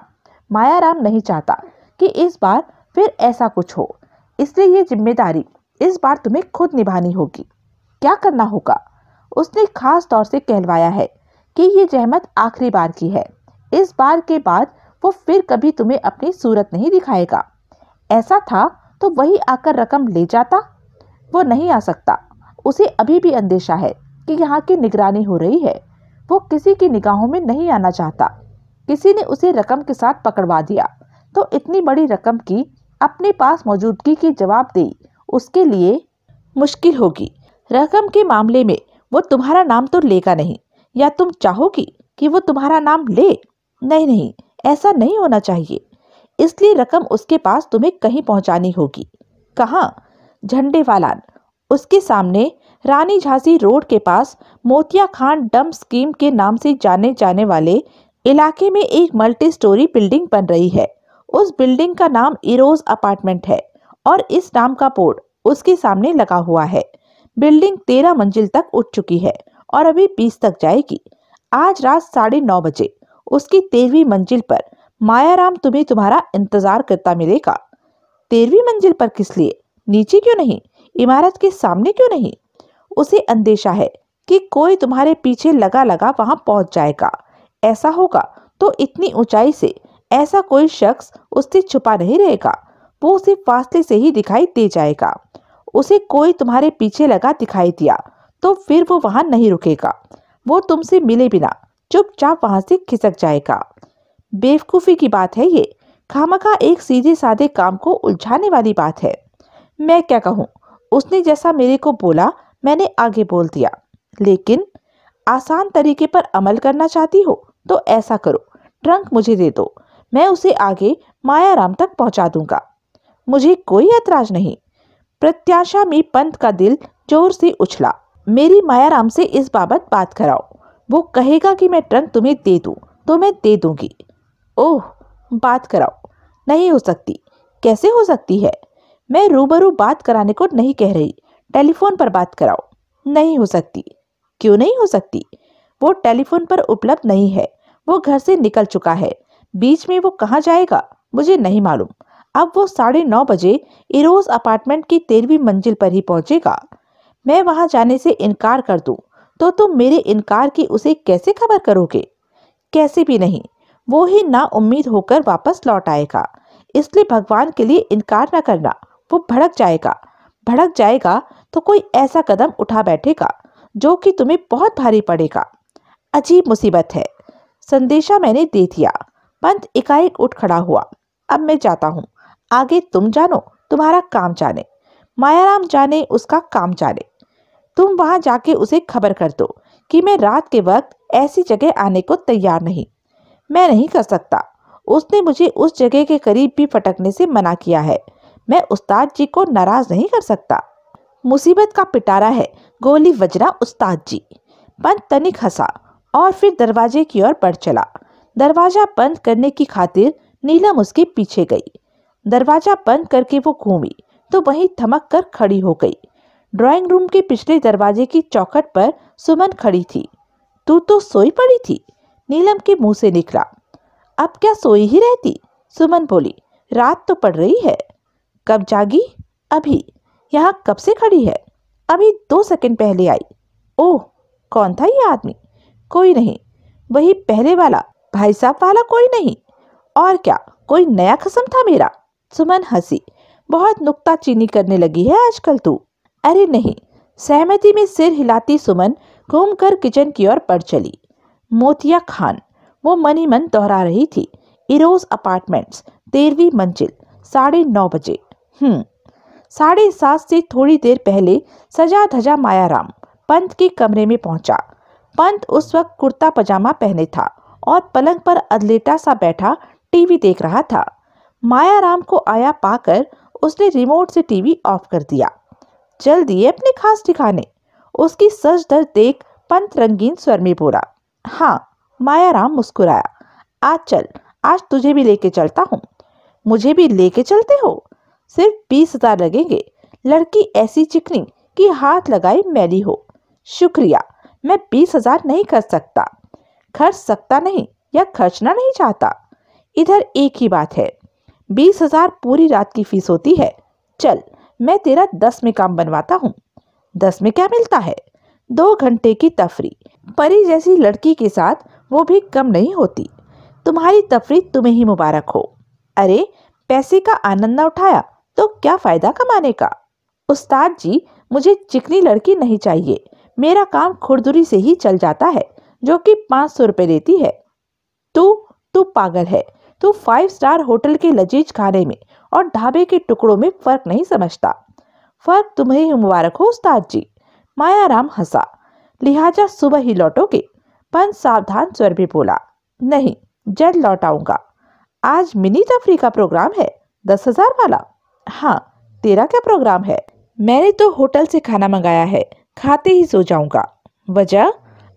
मायाराम नहीं चाहता कि इस बार फिर ऐसा कुछ हो इसलिए ये जिम्मेदारी इस बार तुम्हें खुद निभानी होगी क्या करना होगा उसने खास तौर से कहलवाया है कि ये जहमत आखिरी बार की है इस बार के बाद वो फिर कभी तुम्हें अपनी सूरत नहीं दिखाएगा ऐसा था तो वही आकर रकम ले जाता वो नहीं आ सकता उसे अभी भी अंदेशा है कि यहाँ की निगरानी हो रही है वो किसी की निगाहों में नहीं आना चाहता किसी ने उसे रकम के साथ पकड़वा दिया तो इतनी बड़ी रकम की अपने पास मौजूदगी की जवाबदेही उसके लिए मुश्किल होगी रकम के मामले में वो तुम्हारा नाम तो लेगा नहीं या तुम चाहोगी कि वो तुम्हारा नाम ले नहीं नहीं ऐसा नहीं होना चाहिए इसलिए रकम उसके पास तुम्हें कहीं पहुंचानी होगी कहाँ झंडे वालान उसके सामने रानी झांसी रोड के पास मोतिया खान डम स्कीम के नाम से जाने जाने वाले इलाके में एक मल्टी स्टोरी बिल्डिंग बन रही है उस बिल्डिंग का नाम इरोज अपार्टमेंट है और इस नाम का बोर्ड उसके सामने लगा हुआ है बिल्डिंग तेरह मंजिल तक उठ चुकी है और अभी बीस तक जाएगी आज रात साढ़े नौ बजे उसकी तेरहवीं मंजिल पर मायाराम तुम्हें तुम्हारा इंतजार करता मिलेगा तेरहवीं मंजिल पर किस लिए नीचे क्यों नहीं इमारत के सामने क्यों नहीं उसे अंदेशा है कि कोई तुम्हारे पीछे लगा लगा वहां पहुंच जाएगा ऐसा होगा तो इतनी ऊंचाई से ऐसा कोई शख्स उससे छुपा नहीं रहेगा वो उसे फासले से ही दिखाई दे जाएगा उसे कोई तुम्हारे पीछे लगा दिखाई दिया तो फिर वो वहाँ नहीं रुकेगा वो तुमसे मिले बिना चुपचाप वहां से खिसक जाएगा बेवकूफ़ी की बात है ये खामखा एक सीधे साधे काम को उलझाने वाली बात है मैं क्या कहूँ उसने जैसा मेरे को बोला मैंने आगे बोल दिया लेकिन आसान तरीके पर अमल करना चाहती हो तो ऐसा करो ट्रंक मुझे दे दो मैं उसे आगे मायाराम तक पहुंचा दूंगा मुझे कोई ऐतराज नहीं प्रत्याशा में पंत का दिल जोर से उछला मेरी मायाराम से इस बाबत बात कराओ वो कहेगा कि मैं ट्रंक तुम्हें दे दूं तो मैं दे दूंगी ओह बात कराओ नहीं हो सकती कैसे हो सकती है मैं रूबरू बात कराने को नहीं कह रही टेलीफोन पर बात कराओ नहीं हो सकती क्यों नहीं हो सकती वो टेलीफोन पर उपलब्ध नहीं है वो घर से निकल चुका है बीच में वो कहाँ जाएगा मुझे नहीं मालूम अब वो साढ़े नौ बजे इरोज अपार्टमेंट की तेरहवीं मंजिल पर ही पहुंचेगा मैं वहां जाने से इनकार कर दूं तो तुम मेरे इनकार की उसे कैसे खबर करोगे कैसे भी नहीं वो ही ना उम्मीद होकर वापस लौट आएगा इसलिए भगवान के लिए इनकार ना करना वो भड़क जाएगा भड़क जाएगा तो कोई ऐसा कदम उठा बैठेगा जो कि तुम्हें बहुत भारी पड़ेगा अजीब मुसीबत है संदेशा मैंने दे दिया पंत एकाएक उठ खड़ा हुआ अब मैं जाता हूँ आगे तुम जानो तुम्हारा काम जाने मायाराम जाने उसका काम जाने तुम वहां जाके उसे खबर कर दो कि मैं रात के वक्त ऐसी जगह आने को तैयार नहीं मैं नहीं कर सकता उसने मुझे उस जगह के करीब भी फटकने से मना किया है मैं उस्ताद जी को नाराज नहीं कर सकता मुसीबत का पिटारा है गोली वजरा उस्ताद जी पंत तनिक हंसा और फिर दरवाजे की ओर बढ़ चला दरवाज़ा बंद करने की खातिर नीलम उसके पीछे गई दरवाज़ा बंद करके वो घूमी तो वहीं थमक कर खड़ी हो गई ड्राइंग रूम के पिछले दरवाजे की चौखट पर सुमन खड़ी थी तू तो सोई पड़ी थी नीलम के मुंह से निकला अब क्या सोई ही रहती सुमन बोली रात तो पड़ रही है कब जागी अभी यहाँ कब से खड़ी है अभी दो सेकंड पहले आई ओह कौन था ये आदमी कोई नहीं वही पहले वाला भाई साहब वाला कोई नहीं और क्या कोई नया खसम था मेरा सुमन हंसी बहुत नुकता चीनी करने लगी है आजकल तू अरे नहीं सहमति में सिर हिलाती सुमन घूमकर किचन की ओर पड़ चली मोतिया खान वो मन ही मन दोहरा रही थी इरोज अपार्टमेंट्स तेरहवीं मंजिल साढ़े नौ बजे हम्म साढ़े सात से थोड़ी देर पहले सजा धजा मायाराम पंत के कमरे में पहुंचा पंत उस वक्त कुर्ता पजामा पहने था और पलंग पर अधलेटा सा बैठा टीवी देख रहा था माया राम को आया पाकर उसने रिमोट से टीवी ऑफ कर दिया चल दिए अपने खास ठिकाने उसकी सच दर देख पंत रंगीन स्वर में बोला हाँ माया राम मुस्कुराया आज चल आज तुझे भी लेके चलता हूँ मुझे भी लेके चलते हो सिर्फ बीस हजार लगेंगे लड़की ऐसी चिकनी कि हाथ लगाई मैली हो शुक्रिया मैं बीस हजार नहीं कर सकता खर्च सकता नहीं या खर्चना नहीं चाहता इधर एक ही बात है बीस हजार पूरी रात की फीस होती है चल मैं तेरा दस में काम बनवाता हूँ दस में क्या मिलता है दो घंटे की तफरी परी जैसी लड़की के साथ वो भी कम नहीं होती तुम्हारी तफरी तुम्हें ही मुबारक हो अरे पैसे का आनंद न उठाया तो क्या फ़ायदा कमाने का उस्ताद जी मुझे चिकनी लड़की नहीं चाहिए मेरा काम खुरदुरी से ही चल जाता है जो कि पाँच सौ रुपये देती है तू तू पागल है तू फाइव स्टार होटल के लजीज खाने में और ढाबे के टुकड़ों में फ़र्क नहीं समझता फ़र्क तुम्हें ही मुबारक हो उस्ताद जी मायाराम हंसा लिहाजा सुबह ही लौटोगे पंच सावधान स्वर भी बोला नहीं जल्द लौट आज मिनी तफरी का प्रोग्राम है दस हज़ार वाला हाँ तेरा क्या प्रोग्राम है मैंने तो होटल से खाना मंगाया है खाते ही सो जाऊँगा वजह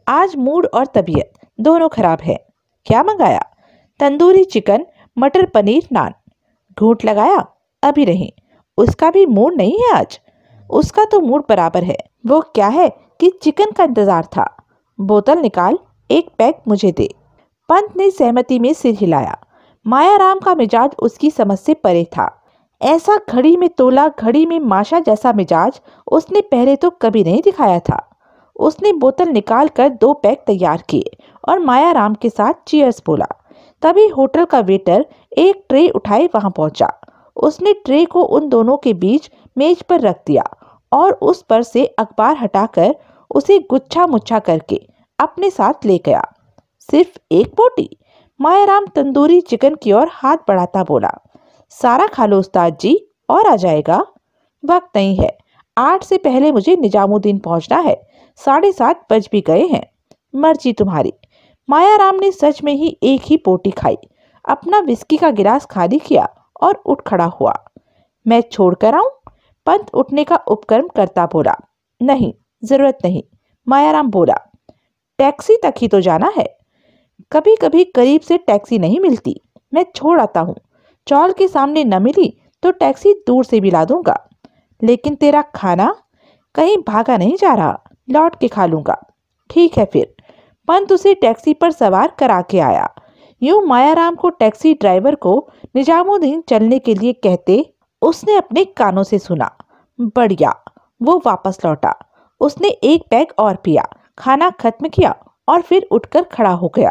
आज मूड और तबीयत दोनों खराब है क्या मंगाया तंदूरी चिकन मटर पनीर नान घूट लगाया अभी नहीं उसका भी मूड नहीं है आज उसका तो मूड बराबर है वो क्या है कि चिकन का इंतज़ार था बोतल निकाल एक पैक मुझे दे पंत ने सहमति में सिर हिलाया मायाराम का मिजाज उसकी समझ से परे था ऐसा घड़ी में तोला घड़ी में माशा जैसा मिजाज उसने पहले तो कभी नहीं दिखाया था उसने बोतल निकाल कर दो पैक तैयार किए और माया राम के साथ चीयर्स बोला तभी होटल का वेटर एक ट्रे उठाए वहां पहुंचा उसने ट्रे को उन दोनों के बीच मेज पर रख दिया और उस पर से अखबार हटाकर उसे गुच्छा मुच्छा करके अपने साथ ले गया सिर्फ एक बोटी मायाराम तंदूरी चिकन की ओर हाथ बढ़ाता बोला सारा खा लो उस्ताद जी और आ जाएगा वक्त नहीं है आठ से पहले मुझे निजामुद्दीन पहुंचना है साढ़े सात बज भी गए हैं मर्जी तुम्हारी मायाराम ने सच में ही एक ही पोटी खाई अपना विस्की का गिलास खाली किया और उठ खड़ा हुआ मैं छोड़ कर आऊं पंत उठने का उपक्रम करता बोला नहीं ज़रूरत नहीं मायाराम बोला टैक्सी तक ही तो जाना है कभी कभी करीब से टैक्सी नहीं मिलती मैं छोड़ आता हूँ चौल के सामने न मिली तो टैक्सी दूर से भी ला दूंगा लेकिन तेरा खाना कहीं भागा नहीं जा रहा लौट के खा लूँगा ठीक है फिर पंत उसे टैक्सी पर सवार करा के आया यूं मायाराम को टैक्सी ड्राइवर को निजामुद्दीन चलने के लिए कहते उसने अपने कानों से सुना बढ़िया वो वापस लौटा उसने एक बैग और पिया खाना खत्म किया और फिर उठकर खड़ा हो गया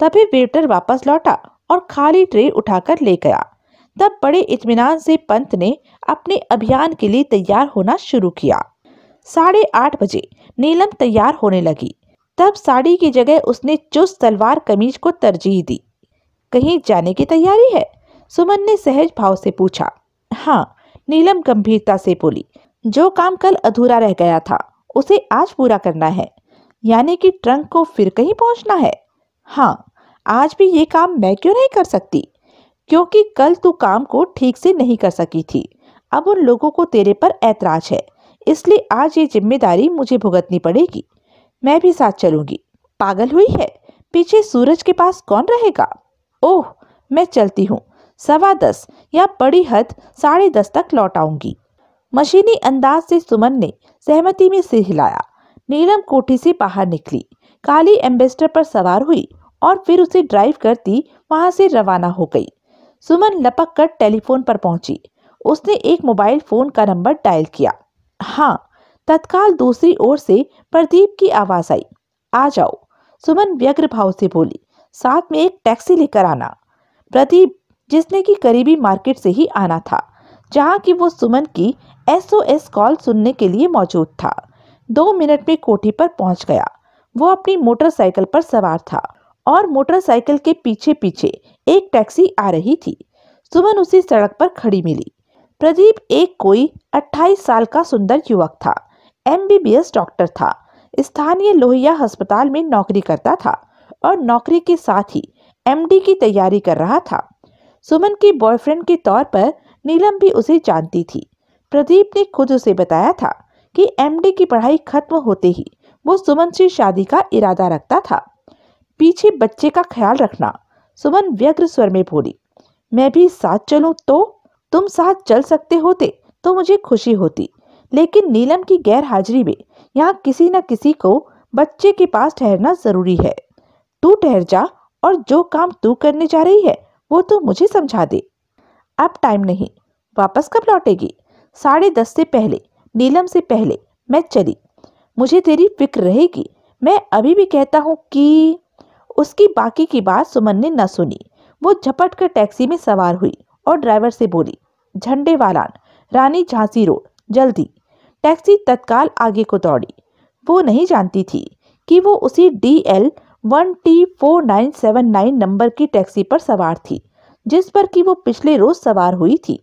तभी वेटर वापस लौटा और खाली ट्रे उठाकर ले गया तब बड़े इत्मीनान से पंत ने अपने अभियान के लिए तैयार होना शुरू किया साढ़े आठ बजे नीलम तैयार होने लगी तब साड़ी की जगह उसने चुस्त सलवार कमीज को तरजीह दी कहीं जाने की तैयारी है सुमन ने सहज भाव से पूछा हाँ नीलम गंभीरता से बोली जो काम कल अधूरा रह गया था उसे आज पूरा करना है यानी कि ट्रंक को फिर कहीं पहुंचना है हाँ आज भी ये काम मैं क्यों नहीं कर सकती क्योंकि कल तू काम को ठीक से नहीं कर सकी थी अब उन लोगों को तेरे पर ऐतराज है इसलिए आज ये जिम्मेदारी मुझे भुगतनी पड़ेगी मैं भी साथ चलूंगी पागल हुई है पीछे सूरज के पास कौन रहेगा ओह मैं चलती हूँ सवा दस या बड़ी हद साढ़े दस तक लौट आऊंगी मशीनी अंदाज से सुमन ने सहमति में सिर हिलाया नीलम कोठी से बाहर निकली काली एम्बेसडर पर सवार हुई और फिर उसे ड्राइव करती वहां से रवाना हो गई सुमन लपक कर टेलीफोन पर पहुंची उसने एक मोबाइल फोन का नंबर डायल किया हाँ तत्काल दूसरी ओर से प्रदीप की आवाज आई आ जाओ सुमन व्यग्र भाव से बोली साथ में एक टैक्सी लेकर आना प्रदीप जिसने की करीबी मार्केट से ही आना था जहाँ की वो सुमन की एसओएस कॉल सुनने के लिए मौजूद था दो मिनट में कोठी पर पहुंच गया वो अपनी मोटरसाइकिल पर सवार था और मोटरसाइकिल के पीछे पीछे एक टैक्सी आ रही थी सुमन उसी सड़क पर खड़ी मिली प्रदीप एक कोई 28 साल का सुंदर युवक था एमबीबीएस डॉक्टर था स्थानीय लोहिया अस्पताल में नौकरी करता था और नौकरी के साथ ही एमडी की तैयारी कर रहा था सुमन की बॉयफ्रेंड के तौर पर नीलम भी उसे जानती थी प्रदीप ने खुद उसे बताया था कि एमडी की पढ़ाई खत्म होते ही वो सुमन से शादी का इरादा रखता था पीछे बच्चे का ख्याल रखना सुमन व्यग्र स्वर में बोली मैं भी साथ चलूं तो तुम साथ चल सकते होते तो मुझे खुशी होती लेकिन नीलम की गैर हाजिरी में यहाँ किसी न किसी को बच्चे के पास ठहरना ज़रूरी है तू ठहर जा और जो काम तू करने जा रही है वो तो मुझे समझा दे अब टाइम नहीं वापस कब लौटेगी साढ़े दस से पहले नीलम से पहले मैं चली मुझे तेरी फिक्र रहेगी मैं अभी भी कहता हूँ कि उसकी बाकी की बात सुमन ने न सुनी वो झपट कर टैक्सी में सवार हुई और ड्राइवर से बोली झंडे वालान रानी झांसी रोड जल्दी टैक्सी तत्काल आगे को दौड़ी वो नहीं जानती थी कि वो उसी D L one T four nine seven nine number की टैक्सी पर सवार थी जिस पर कि वो पिछले रोज सवार हुई थी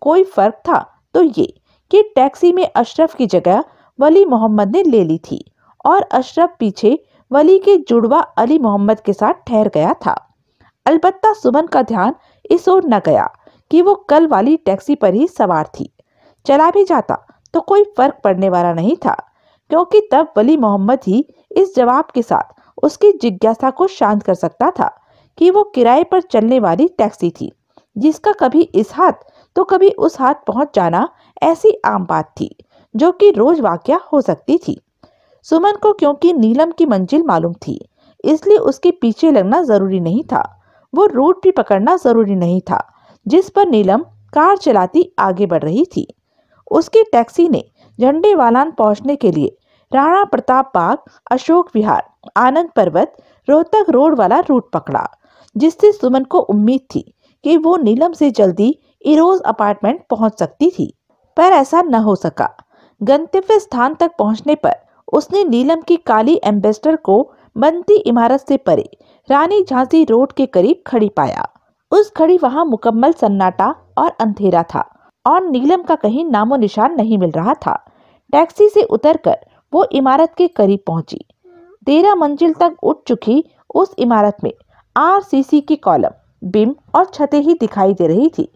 कोई फर्क था तो ये कि टैक्सी में अशरफ की जगह वली मोहम्मद ने ले ली थी और अशरफ पीछे वली के जुड़वा अली मोहम्मद के साथ ठहर गया था अलबत्ता सुमन का ध्यान इस ओर न गया कि वो कल वाली टैक्सी पर ही सवार थी चला भी जाता तो कोई फर्क पड़ने वाला नहीं था क्योंकि तब वली मोहम्मद ही इस जवाब के साथ उसकी जिज्ञासा को शांत कर सकता था कि वो किराए पर चलने वाली टैक्सी थी जिसका कभी इस हाथ तो कभी उस हाथ पहुंच जाना ऐसी आम बात थी जो कि रोज वाक्य हो सकती थी सुमन को क्योंकि नीलम की मंजिल मालूम थी इसलिए उसके पीछे लगना ज़रूरी नहीं था वो रोड भी पकड़ना ज़रूरी नहीं था जिस पर नीलम कार चलाती आगे बढ़ रही थी उसकी टैक्सी ने झंडे वालान पहुंचने के लिए राणा प्रताप बाग अशोक विहार आनंद पर्वत रोहतक रोड वाला रूट पकड़ा जिससे सुमन को उम्मीद थी कि वो नीलम से जल्दी इरोज अपार्टमेंट पहुंच सकती थी पर ऐसा न हो सका गंतव्य स्थान तक पहुंचने पर उसने नीलम की काली एम्बेसडर को बनती इमारत से परे रानी झांसी रोड के करीब खड़ी पाया उस घड़ी वहां मुकम्मल सन्नाटा और अंधेरा था और नीलम का कहीं नामो निशान नहीं मिल रहा था टैक्सी से उतरकर वो इमारत के करीब पहुंची तेरह मंजिल तक उठ चुकी उस इमारत में आरसीसी की कॉलम बिम और छतें ही दिखाई दे रही थी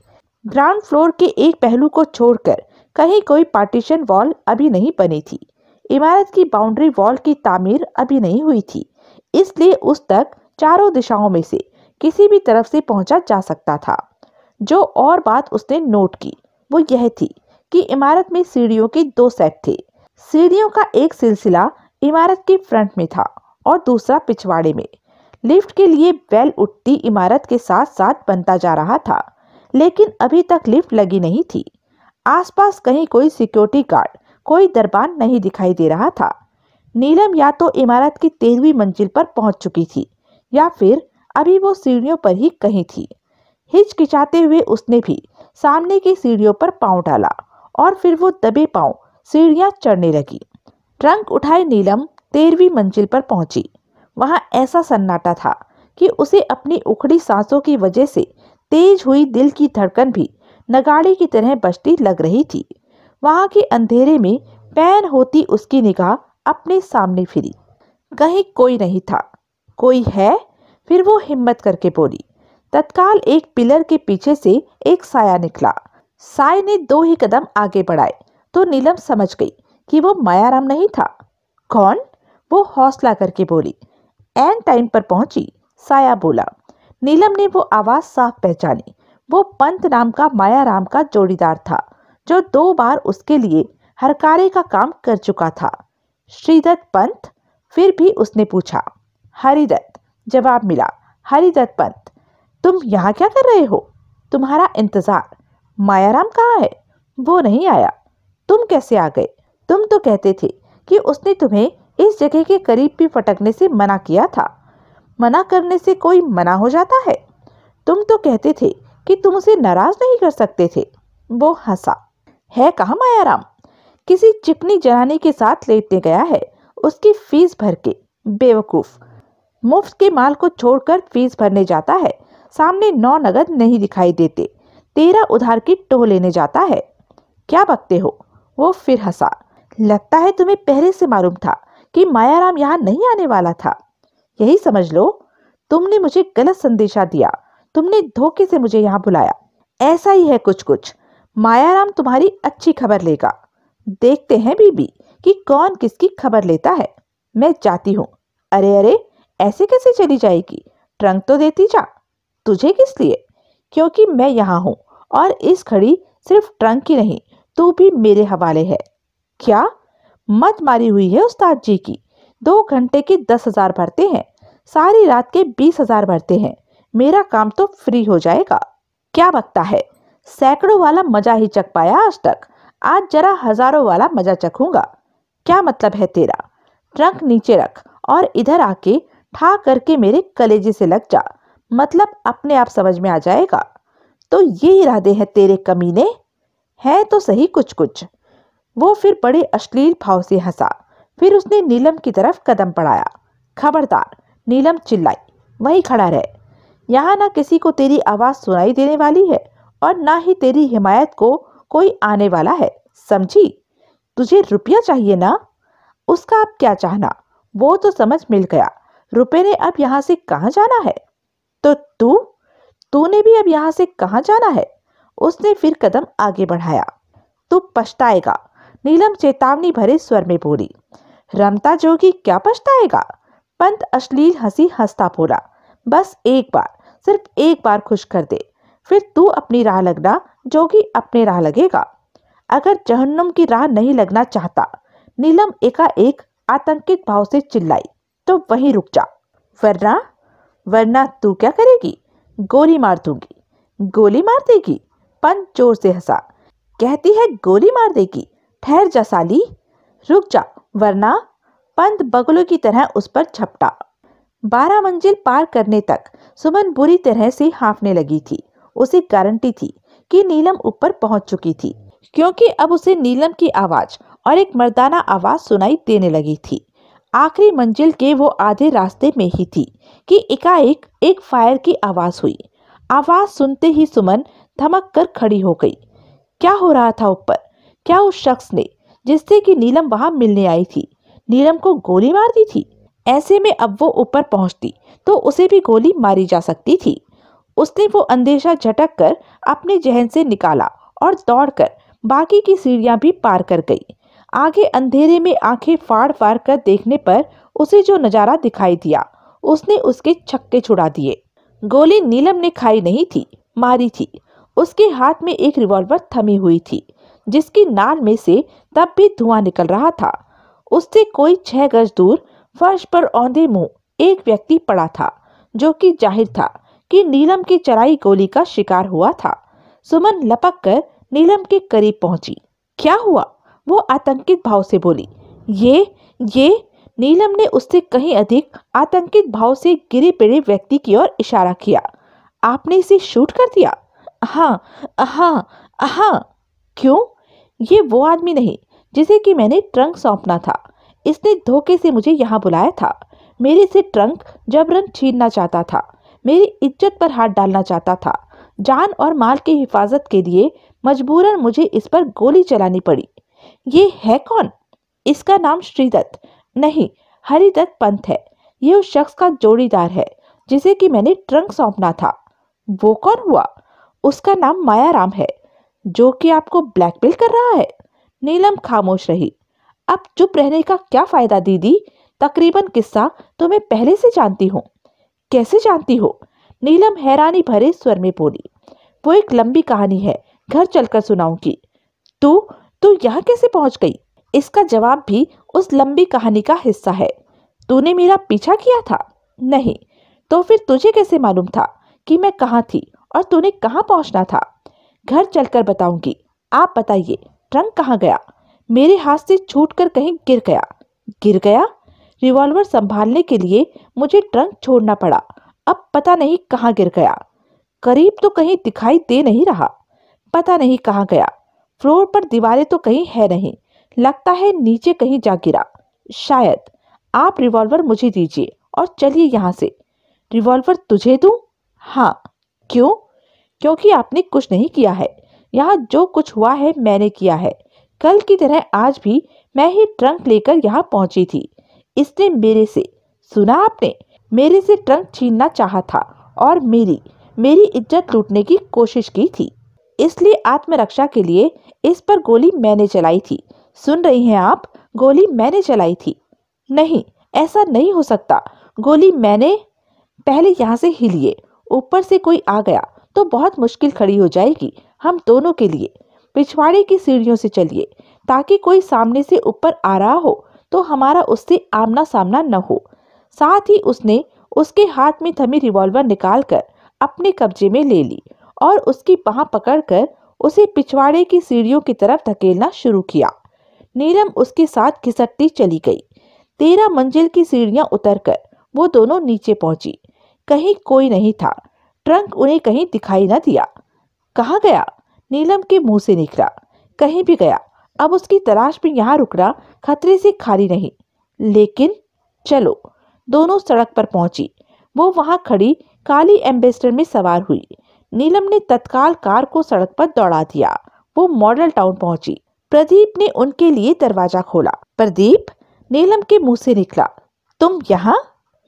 ग्राउंड फ्लोर के एक पहलू को छोड़कर कहीं कोई पार्टीशन वॉल अभी नहीं बनी थी इमारत की बाउंड्री वॉल की तामीर अभी नहीं हुई थी इसलिए उस तक चारों दिशाओं में से किसी भी तरफ से पहुंचा जा सकता था जो और बात उसने नोट की वो यह थी कि इमारत में सीढ़ियों के दो सेट थे सीढ़ियों का एक सिलसिला इमारत के फ्रंट में था और दूसरा पिछवाड़े में लिफ्ट के लिए बेल उठती इमारत के साथ साथ बनता जा रहा था लेकिन अभी तक लिफ्ट लगी नहीं थी आसपास कहीं कोई सिक्योरिटी गार्ड कोई दरबान नहीं दिखाई दे रहा था नीलम या तो इमारत की तेरहवीं मंजिल पर पहुंच चुकी थी या फिर अभी वो सीढ़ियों पर ही कहीं थी हिचकिचाते हुए उसने भी सामने की सीढ़ियों पर पाँव डाला और फिर वो दबे पाँव सीढ़ियाँ चढ़ने लगी ट्रंक उठाए नीलम तेरहवीं मंजिल पर पहुंची वहां ऐसा सन्नाटा था कि उसे अपनी उखड़ी सांसों की वजह से तेज हुई दिल की धड़कन भी नगाड़ी की तरह बजती लग रही थी वहां के अंधेरे में पैन होती उसकी निगाह अपने सामने फिरी कहीं कोई नहीं था कोई है फिर वो हिम्मत करके बोली तत्काल एक पिलर के पीछे से एक साया निकला साय ने दो ही कदम आगे बढ़ाए तो नीलम समझ गई कि वो मायाराम नहीं था कौन वो हौसला करके बोली एन टाइम पर पहुंची साया बोला नीलम ने वो आवाज़ साफ पहचानी वो पंत नाम का मायाराम का जोड़ीदार था जो दो बार उसके लिए हरकारे का काम कर चुका था श्रीदत्त पंत फिर भी उसने पूछा हरिदत्त जवाब मिला हरिदत्त पंत तुम यहाँ क्या कर रहे हो तुम्हारा इंतज़ार मायाराम कहाँ है वो नहीं आया तुम कैसे आ गए तुम तो कहते थे कि उसने तुम्हें इस जगह के करीब भी फटकने से मना किया था मना करने से कोई मना हो जाता है तुम तो कहते थे कि तुम उसे नाराज़ नहीं कर सकते थे वो हंसा है कहाँ मायाराम किसी चिकनी जनानी के साथ लेटने गया है उसकी फीस भर के बेवकूफ़ मुफ्त के माल को छोड़कर फीस भरने जाता है सामने नौ नगद नहीं दिखाई देते तेरा उधार की टोह लेने जाता है क्या बकते हो वो फिर हंसा लगता है तुम्हें पहले से मालूम था कि मायाराम यहाँ नहीं आने वाला था यही समझ लो तुमने मुझे गलत संदेशा दिया तुमने धोखे से मुझे यहाँ बुलाया ऐसा ही है कुछ कुछ मायाराम तुम्हारी अच्छी खबर लेगा देखते हैं बीबी कि कौन किसकी खबर लेता है मैं जाती हूँ अरे अरे ऐसे कैसे चली जाएगी ट्रंक तो देती जा तुझे किस लिए क्योंकि मैं यहाँ हूँ और इस घड़ी सिर्फ ट्रंक ही नहीं तू भी मेरे हवाले है क्या मत मारी हुई है उस्ताद जी की दो घंटे के दस हजार भरते हैं सारी रात के बीस हजार भरते हैं मेरा काम तो फ्री हो जाएगा क्या बकता है सैकड़ों वाला मजा ही चख पाया आज तक आज जरा हजारों वाला मजा चखूंगा क्या मतलब है तेरा ट्रंक नीचे रख और इधर आके ठा करके मेरे कलेजे से लग जा मतलब अपने आप समझ में आ जाएगा तो ये इरादे हैं तेरे कमीने हैं तो सही कुछ कुछ वो फिर बड़े अश्लील भाव से हंसा फिर उसने नीलम की तरफ कदम बढ़ाया खबरदार नीलम चिल्लाई वहीं खड़ा रहे यहाँ ना किसी को तेरी आवाज़ सुनाई देने वाली है और ना ही तेरी हिमायत को कोई आने वाला है समझी तुझे रुपया चाहिए ना उसका अब क्या चाहना वो तो समझ मिल गया रुपे ने अब यहाँ से कहाँ जाना है तो तू तूने भी अब यहाँ से कहाँ जाना है उसने फिर कदम आगे बढ़ाया तू पछताएगा नीलम चेतावनी भरे स्वर में बोली रमता जोगी क्या पछताएगा पंत अश्लील हंसी हंसता बोला बस एक बार सिर्फ एक बार खुश कर दे फिर तू अपनी राह लगना जोगी अपने राह लगेगा अगर जहन्नुम की राह नहीं लगना चाहता नीलम एकाएक आतंकित भाव से चिल्लाई तो वहीं रुक जा वरना वरना तू क्या करेगी गोली मार दूंगी गोली मार देगी पंत जोर से हंसा कहती है गोली मार देगी ठहर जा साली रुक जा वरना पंत बगलों की तरह उस पर झपटा बारह मंजिल पार करने तक सुमन बुरी तरह से हाँफने लगी थी उसे गारंटी थी कि नीलम ऊपर पहुंच चुकी थी क्योंकि अब उसे नीलम की आवाज और एक मर्दाना आवाज सुनाई देने लगी थी आखिरी मंजिल के वो आधे रास्ते में ही थी कि एकाएक एक फायर की आवाज़ हुई आवाज़ सुनते ही सुमन धमक कर खड़ी हो गई क्या हो रहा था ऊपर क्या उस शख्स ने जिससे कि नीलम वहां मिलने आई थी नीलम को गोली मार दी थी ऐसे में अब वो ऊपर पहुंचती तो उसे भी गोली मारी जा सकती थी उसने वो अंदेशा झटक कर अपने जहन से निकाला और दौड़कर बाकी की सीढ़ियां भी पार कर गई आगे अंधेरे में आंखें फाड़ फाड़ कर देखने पर उसे जो नज़ारा दिखाई दिया उसने उसके छक्के छुड़ा दिए गोली नीलम ने खाई नहीं थी मारी थी उसके हाथ में एक रिवॉल्वर थमी हुई थी जिसकी नाल में से तब भी धुआं निकल रहा था उससे कोई छह गज दूर फर्श पर औंधे मुंह एक व्यक्ति पड़ा था जो कि जाहिर था कि नीलम की चराई गोली का शिकार हुआ था सुमन लपक कर नीलम के करीब पहुंची क्या हुआ वो आतंकित भाव से बोली ये ये नीलम ने उससे कहीं अधिक आतंकित भाव से गिरे पिड़े व्यक्ति की ओर इशारा किया आपने इसे शूट कर दिया हाँ हाँ हाँ क्यों ये वो आदमी नहीं जिसे कि मैंने ट्रंक सौंपना था इसने धोखे से मुझे यहाँ बुलाया था मेरे से ट्रंक जबरन छीनना चाहता था मेरी इज्जत पर हाथ डालना चाहता था जान और माल की हिफाजत के लिए मजबूरन मुझे इस पर गोली चलानी पड़ी ये है कौन इसका नाम श्रीदत्त नहीं हरिदत्त पंत है ये उस शख्स का जोड़ीदार है जिसे कि मैंने ट्रंक सौंपना था वो कौन हुआ उसका नाम माया राम है जो कि आपको ब्लैकमेल कर रहा है नीलम खामोश रही अब चुप रहने का क्या फायदा दीदी तकरीबन किस्सा तो मैं पहले से जानती हूँ कैसे जानती हो नीलम हैरानी भरे स्वर में बोली वो एक लंबी कहानी है घर चलकर सुनाऊंगी तू तो तू यहाँ कैसे पहुंच गई इसका जवाब भी उस लंबी कहानी का हिस्सा है तूने मेरा पीछा किया था नहीं तो फिर तुझे कैसे मालूम था कि मैं कहाँ थी और तूने कहाँ पहुँचना था घर चलकर बताऊंगी आप बताइए ट्रंक कहाँ गया मेरे हाथ से छूट कर कहीं गिर गया गिर गया रिवॉल्वर संभालने के लिए मुझे ट्रंक छोड़ना पड़ा अब पता नहीं कहाँ गिर गया करीब तो कहीं दिखाई दे नहीं रहा पता नहीं कहाँ गया फ्लोर पर दीवारें तो कहीं है नहीं लगता है नीचे कहीं जा गिरा शायद आप रिवॉल्वर मुझे दीजिए और चलिए यहाँ से रिवॉल्वर तुझे दूँ हाँ क्यों क्योंकि आपने कुछ नहीं किया है यहाँ जो कुछ हुआ है मैंने किया है कल की तरह आज भी मैं ही ट्रंक लेकर यहाँ पहुँची थी इसने मेरे से सुना आपने मेरे से ट्रंक छीनना चाहा था और मेरी मेरी इज्जत लूटने की कोशिश की थी इसलिए आत्मरक्षा के लिए इस पर गोली मैंने चलाई थी सुन रही हैं आप गोली मैंने चलाई थी नहीं ऐसा नहीं हो सकता गोली मैंने पहले यहाँ से हिलिए ऊपर से कोई आ गया तो बहुत मुश्किल खड़ी हो जाएगी हम दोनों के लिए पिछवाड़े की सीढ़ियों से चलिए ताकि कोई सामने से ऊपर आ रहा हो तो हमारा उससे आमना सामना न हो साथ ही उसने उसके हाथ में थमी रिवॉल्वर निकालकर अपने कब्जे में ले ली और उसकी बाह पकड़कर उसे पिछवाड़े की सीढ़ियों की तरफ धकेलना शुरू किया नीलम उसके साथ खिसकती चली गई तेरह मंजिल की सीढ़ियां उतरकर वो दोनों नीचे पहुंची कहीं कोई नहीं था ट्रंक उन्हें कहीं दिखाई न दिया कहाँ गया नीलम के मुंह से निकला कहीं भी गया अब उसकी तलाश में यहाँ रुकना खतरे से खाली नहीं लेकिन चलो दोनों सड़क पर पहुंची वो वहाँ खड़ी काली एम्बेसडर में सवार हुई नीलम ने तत्काल कार को सड़क पर दौड़ा दिया वो मॉडल टाउन पहुंची प्रदीप ने उनके लिए दरवाजा खोला प्रदीप नीलम के मुंह से निकला तुम यहाँ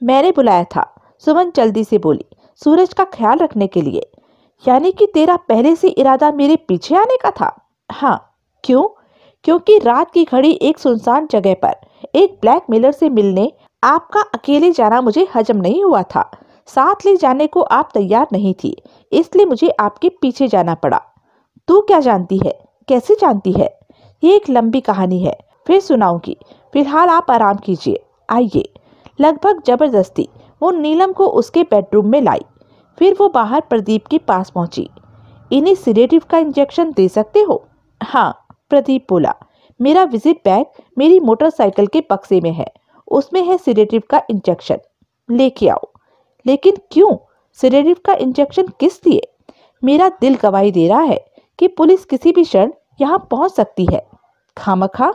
मैंने बुलाया था सुमन जल्दी से बोली सूरज का ख्याल रखने के लिए यानी कि तेरा पहले से इरादा मेरे पीछे आने का था हाँ क्यों क्योंकि रात की घड़ी एक सुनसान जगह पर एक ब्लैक मिलर से मिलने आपका अकेले जाना मुझे हजम नहीं हुआ था साथ ले जाने को आप तैयार नहीं थी इसलिए मुझे आपके पीछे जाना पड़ा तू क्या जानती है कैसे जानती है ये एक लंबी कहानी है फिर सुनाऊंगी फिलहाल आप आराम कीजिए आइए लगभग जबरदस्ती वो नीलम को उसके बेडरूम में लाई फिर वो बाहर प्रदीप के पास पहुंची इन्हें सीरेटिव का इंजेक्शन दे सकते हो हाँ प्रदीप बोला मेरा विजिट बैग मेरी मोटरसाइकिल के बक्से में है उसमें है सीरेटिव का इंजेक्शन लेके आओ लेकिन क्यों सिरेरिफ का इंजेक्शन किस लिए मेरा दिल गवाही दे रहा है कि पुलिस किसी भी क्षण यहाँ पहुँच सकती है खामखा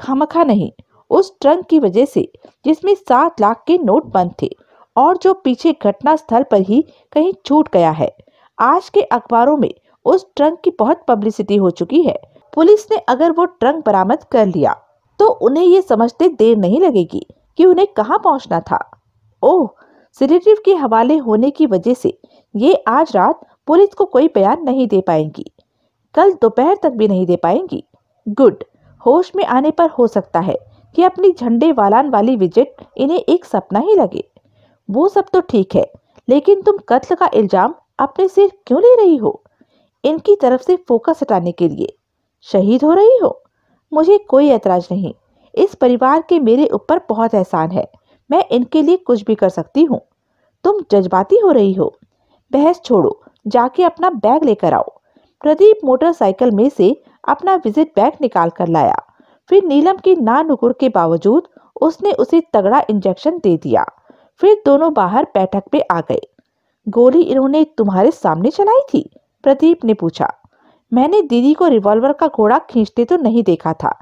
खामखा नहीं उस ट्रंक की वजह से जिसमें सात लाख के नोट बंद थे और जो पीछे घटना स्थल पर ही कहीं छूट गया है आज के अखबारों में उस ट्रंक की बहुत पब्लिसिटी हो चुकी है पुलिस ने अगर वो ट्रंक बरामद कर लिया तो उन्हें ये समझते देर नहीं लगेगी कि उन्हें कहाँ पहुँचना था ओह सिलेटिव के हवाले होने की वजह से ये आज रात पुलिस को कोई बयान नहीं दे पाएंगी कल दोपहर तक भी नहीं दे पाएंगी गुड होश में आने पर हो सकता है कि अपनी झंडे वालान वाली विजेट इन्हें एक सपना ही लगे वो सब तो ठीक है लेकिन तुम कत्ल का इल्ज़ाम अपने सिर क्यों ले रही हो इनकी तरफ से फोकस हटाने के लिए शहीद हो रही हो मुझे कोई ऐतराज नहीं इस परिवार के मेरे ऊपर बहुत एहसान है मैं इनके लिए कुछ भी कर सकती हूँ तुम जज्बाती हो रही हो बहस छोड़ो जाके अपना बैग लेकर आओ प्रदीप मोटरसाइकिल में से अपना विजिट बैग निकाल कर लाया फिर नीलम की ना नुकुर के बावजूद उसने उसे तगड़ा इंजेक्शन दे दिया फिर दोनों बाहर बैठक पे आ गए गोली इन्होंने तुम्हारे सामने चलाई थी प्रदीप ने पूछा मैंने दीदी को रिवॉल्वर का घोड़ा खींचते तो नहीं देखा था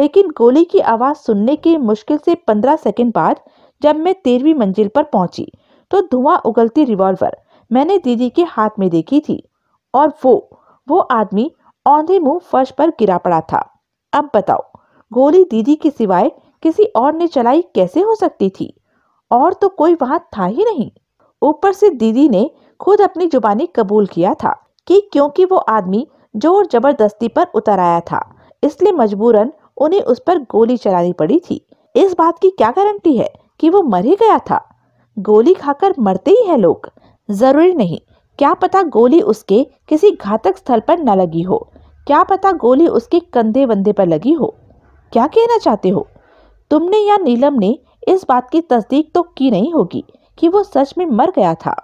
लेकिन गोली की आवाज़ सुनने के मुश्किल से पंद्रह सेकंड बाद जब मैं तेरहवीं मंजिल पर पहुंची तो धुआं उगलती रिवॉल्वर मैंने दीदी के हाथ में देखी थी और वो वो आदमी औंधे मुंह फर्श पर गिरा पड़ा था अब बताओ गोली दीदी के सिवाय किसी और ने चलाई कैसे हो सकती थी और तो कोई वहां था ही नहीं ऊपर से दीदी ने खुद अपनी जुबानी कबूल किया था कि क्योंकि वो आदमी जोर जबरदस्ती पर उतर आया था इसलिए मजबूरन उन्हें उस पर गोली चलानी पड़ी थी इस बात की क्या गारंटी है कि वो मर ही गया था गोली खाकर मरते ही है लोग ज़रूरी नहीं क्या पता गोली उसके किसी घातक स्थल पर न लगी हो क्या पता गोली उसके कंधे वंधे पर लगी हो क्या कहना चाहते हो तुमने या नीलम ने इस बात की तस्दीक तो की नहीं होगी कि वो सच में मर गया था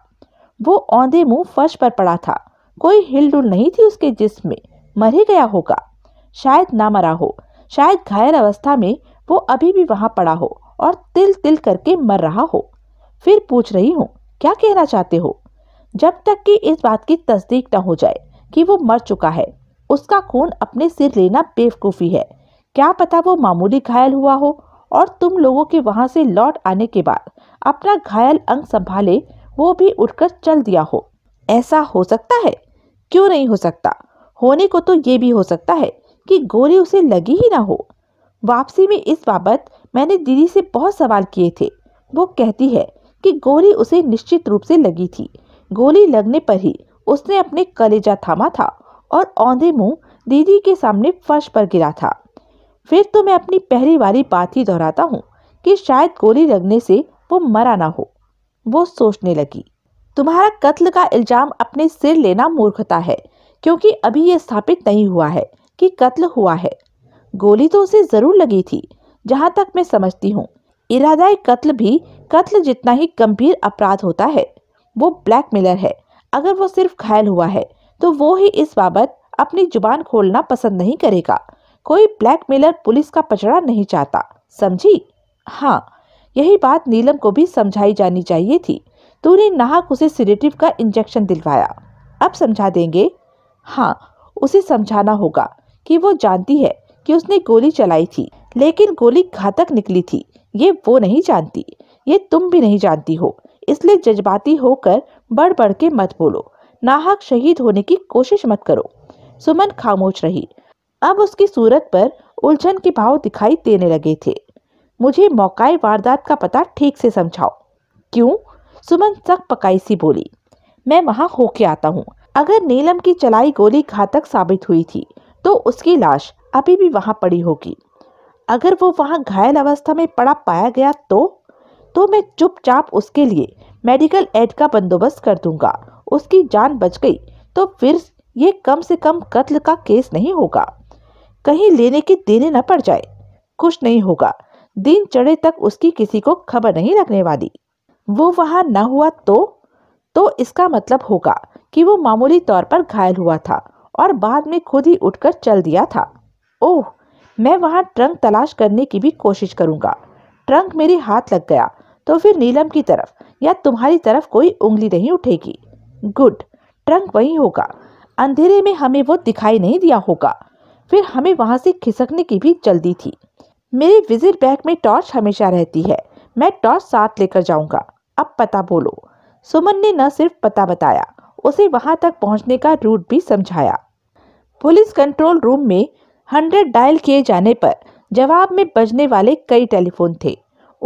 वो औंधे मुंह फर्श पर पड़ा था कोई हिलडुल नहीं थी उसके जिस्म में मर ही गया होगा शायद ना मरा हो शायद घायल अवस्था में वो अभी भी वहां पड़ा हो और तिल तिल करके मर रहा हो फिर पूछ रही हूँ क्या कहना चाहते हो जब तक कि इस बात की तस्दीक न हो जाए कि वो मर चुका है उसका खून अपने सिर लेना बेवकूफ़ी है क्या पता वो मामूली घायल हुआ हो और तुम लोगों के वहाँ से लौट आने के बाद अपना घायल अंग संभाले वो भी उठकर चल दिया हो ऐसा हो सकता है क्यों नहीं हो सकता होने को तो ये भी हो सकता है कि गोली उसे लगी ही ना हो वापसी में इस बाबत मैंने दीदी से बहुत सवाल किए थे वो कहती है कि गोली उसे निश्चित रूप से लगी थी गोली लगने पर ही उसने अपने कलेजा थामा था और औंधे मुंह दीदी के सामने फर्श पर गिरा था फिर तो मैं अपनी पहली वाली बात ही दोहराता हूँ कि शायद गोली लगने से वो मरा ना हो वो सोचने लगी तुम्हारा कत्ल का इल्ज़ाम अपने सिर लेना मूर्खता है क्योंकि अभी ये स्थापित नहीं हुआ है कि कत्ल हुआ है गोली तो उसे ज़रूर लगी थी जहाँ तक मैं समझती हूँ इरादाई कत्ल भी कत्ल जितना ही गंभीर अपराध होता है वो ब्लैक मिलर है अगर वो सिर्फ घायल हुआ है तो वो ही इस बाबत अपनी जुबान खोलना पसंद नहीं करेगा कोई ब्लैक मिलर पुलिस का पचड़ा नहीं चाहता समझी हाँ यही बात नीलम को भी समझाई जानी चाहिए थी तूने नाहक उसे सीडेटिव का इंजेक्शन दिलवाया अब समझा देंगे हाँ उसे समझाना होगा कि वो जानती है कि उसने गोली चलाई थी लेकिन गोली घातक निकली थी ये वो नहीं जानती ये तुम भी नहीं जानती हो इसलिए जज्बाती होकर बढ़ बढ़ के मत बोलो नाहक शहीद होने की कोशिश मत करो सुमन खामोश रही अब उसकी सूरत पर उलझन के भाव दिखाई देने लगे थे मुझे मौकाई वारदात का पता ठीक से समझाओ क्यों सुमन सख पकाई सी बोली मैं वहाँ होके आता हूँ अगर नीलम की चलाई गोली घातक साबित हुई थी तो उसकी लाश अभी भी वहाँ पड़ी होगी अगर वो वहाँ घायल अवस्था में पड़ा पाया गया तो तो मैं चुपचाप उसके लिए मेडिकल एड का बंदोबस्त कर दूंगा उसकी जान बच गई तो फिर ये कम से कम कत्ल का केस नहीं होगा कहीं लेने के देने न पड़ जाए कुछ नहीं होगा दिन चढ़े तक उसकी किसी को खबर नहीं लगने वाली वो वहाँ न हुआ तो तो इसका मतलब होगा कि वो मामूली तौर पर घायल हुआ था और बाद में खुद ही उठकर चल दिया था ओह मैं वहाँ ट्रंक तलाश करने की भी कोशिश करूँगा ट्रंक मेरे हाथ लग गया तो फिर नीलम की तरफ या तुम्हारी तरफ कोई उंगली नहीं उठेगी गुड ट्रंक वही होगा अंधेरे में हमें वो दिखाई नहीं दिया होगा फिर हमें वहाँ से खिसकने की भी जल्दी थी मेरे विजिट बैग में टॉर्च हमेशा रहती है मैं टॉर्च साथ लेकर जाऊंगा अब पता बोलो सुमन ने न सिर्फ पता बताया उसे वहां तक पहुंचने का रूट भी समझाया पुलिस कंट्रोल रूम में हंड्रेड डायल किए जाने पर जवाब में बजने वाले कई टेलीफोन थे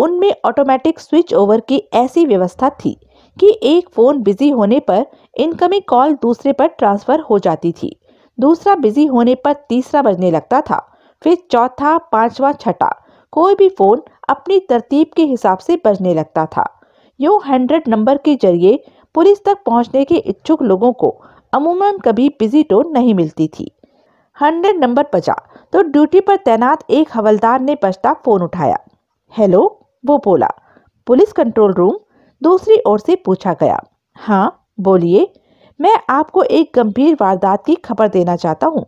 उनमें ऑटोमेटिक स्विच ओवर की ऐसी व्यवस्था थी कि एक फ़ोन बिजी होने पर इनकमिंग कॉल दूसरे पर ट्रांसफ़र हो जाती थी दूसरा बिजी होने पर तीसरा बजने लगता था फिर चौथा पांचवा छठा कोई भी फ़ोन अपनी तरतीब के हिसाब से बजने लगता था यूँ हंड्रेड नंबर के जरिए पुलिस तक पहुंचने के इच्छुक लोगों को अमूमन कभी बिजी टोन नहीं मिलती थी हंड्रेड नंबर बजा तो ड्यूटी पर तैनात एक हवलदार ने बजता फ़ोन उठाया हेलो वो बोला पुलिस कंट्रोल रूम दूसरी ओर से पूछा गया हाँ बोलिए मैं आपको एक गंभीर वारदात की खबर देना चाहता हूँ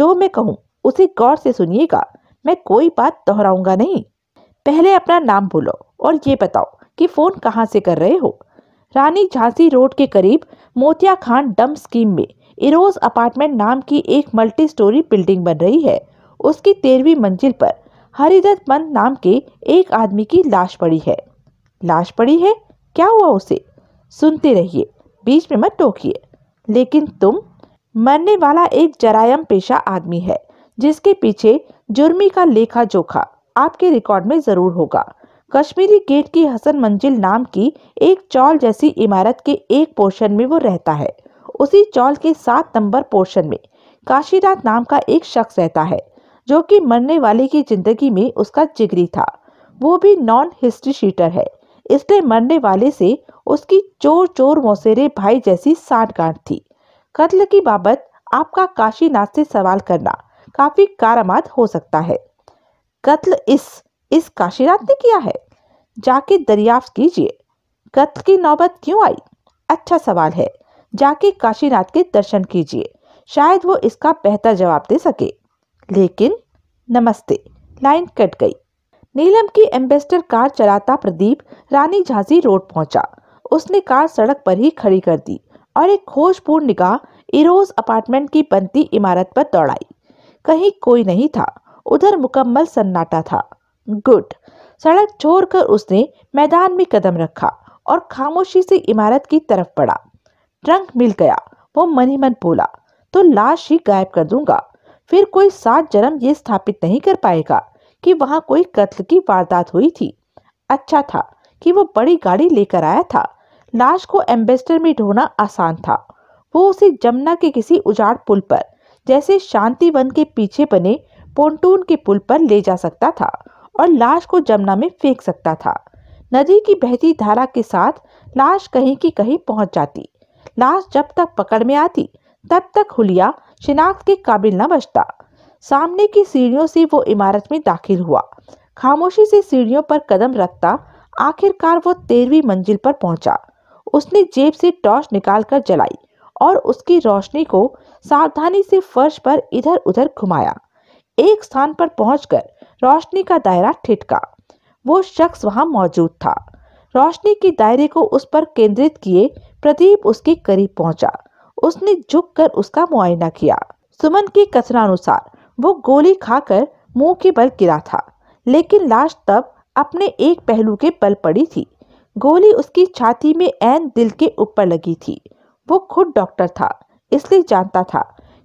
जो मैं कहूँ उसे गौर से सुनिएगा मैं कोई बात दोहराऊंगा नहीं पहले अपना नाम बोलो और ये बताओ कि फ़ोन कहाँ से कर रहे हो रानी झांसी रोड के करीब मोतिया खान डम स्कीम में इरोज अपार्टमेंट नाम की एक मल्टी स्टोरी बिल्डिंग बन रही है उसकी तेरहवीं मंजिल पर हरिदत्त पंत नाम के एक आदमी की लाश पड़ी है लाश पड़ी है क्या हुआ उसे सुनते रहिए बीच में मत टोकिए लेकिन तुम मरने वाला एक जरायम पेशा आदमी है जिसके पीछे जुर्मी का लेखा जोखा आपके रिकॉर्ड में ज़रूर होगा कश्मीरी गेट की हसन मंजिल नाम की एक चौल जैसी इमारत के एक पोर्शन में वो रहता है उसी चौल के सात नंबर पोर्शन में काशीनाथ नाम का एक शख्स रहता है जो कि मरने वाले की जिंदगी में उसका जिगरी था वो भी नॉन हिस्ट्री शीटर है इसलिए मरने वाले से उसकी चोर चोर मौसेरे भाई जैसी सांठगांठ थी कत्ल की बाबत आपका काशीनाथ से सवाल करना काफ़ी कारामाद हो सकता है कत्ल इस इस काशीनाथ ने किया है जाके दरियाफ्त कीजिए कत्ल की नौबत क्यों आई अच्छा सवाल है जाके काशीनाथ के दर्शन कीजिए शायद वो इसका बेहतर जवाब दे सके लेकिन नमस्ते लाइन कट गई नीलम की एम्बेसडर कार चलाता प्रदीप रानी झांसी रोड पहुंचा उसने कार सड़क पर ही खड़ी कर दी और एक खोजपूर्ण निगाह इरोज अपार्टमेंट की बनती इमारत पर दौड़ाई कहीं कोई नहीं था उधर मुकम्मल सन्नाटा था गुड सड़क छोड़कर उसने मैदान में कदम रखा और खामोशी से इमारत की तरफ पड़ा ट्रंक मिल गया वो मन ही मन बोला तो लाश ही गायब कर दूंगा फिर कोई सात जन्म ये स्थापित नहीं कर पाएगा कि वहाँ कोई कत्ल की वारदात हुई थी अच्छा था कि वो बड़ी गाड़ी लेकर आया था लाश को एम्बेसडर में ढोना आसान था वो उसे जमुना के किसी उजाड़ पुल पर जैसे शांति वन के पीछे बने पोन्टून के पुल पर ले जा सकता था और लाश को जमुना में फेंक सकता था नदी की बहती धारा के साथ लाश कहीं की कहीं पहुंच जाती लाश जब तक पकड़ में आती तब तक हुलिया शिनाख्त के काबिल न बचता सामने की सीढ़ियों से वो इमारत में दाखिल हुआ खामोशी से सीढ़ियों पर कदम रखता आखिरकार वो तेरहवीं मंजिल पर पहुंचा उसने जेब से टॉर्च निकालकर जलाई और उसकी रोशनी को सावधानी से फर्श पर इधर उधर घुमाया एक स्थान पर पहुंचकर रोशनी का दायरा ठिटका वो शख्स वहां मौजूद था रोशनी के दायरे को उस पर केंद्रित किए प्रदीप उसके करीब पहुंचा उसने झुककर उसका मुआयना किया सुमन के कथनानुसार वो गोली खाकर मुंह के बल गिरा था लेकिन लाश तब अपने एक पहलू के बल पड़ी थी गोली उसकी छाती में एन दिल के ऊपर लगी थी वो खुद डॉक्टर था इसलिए जानता था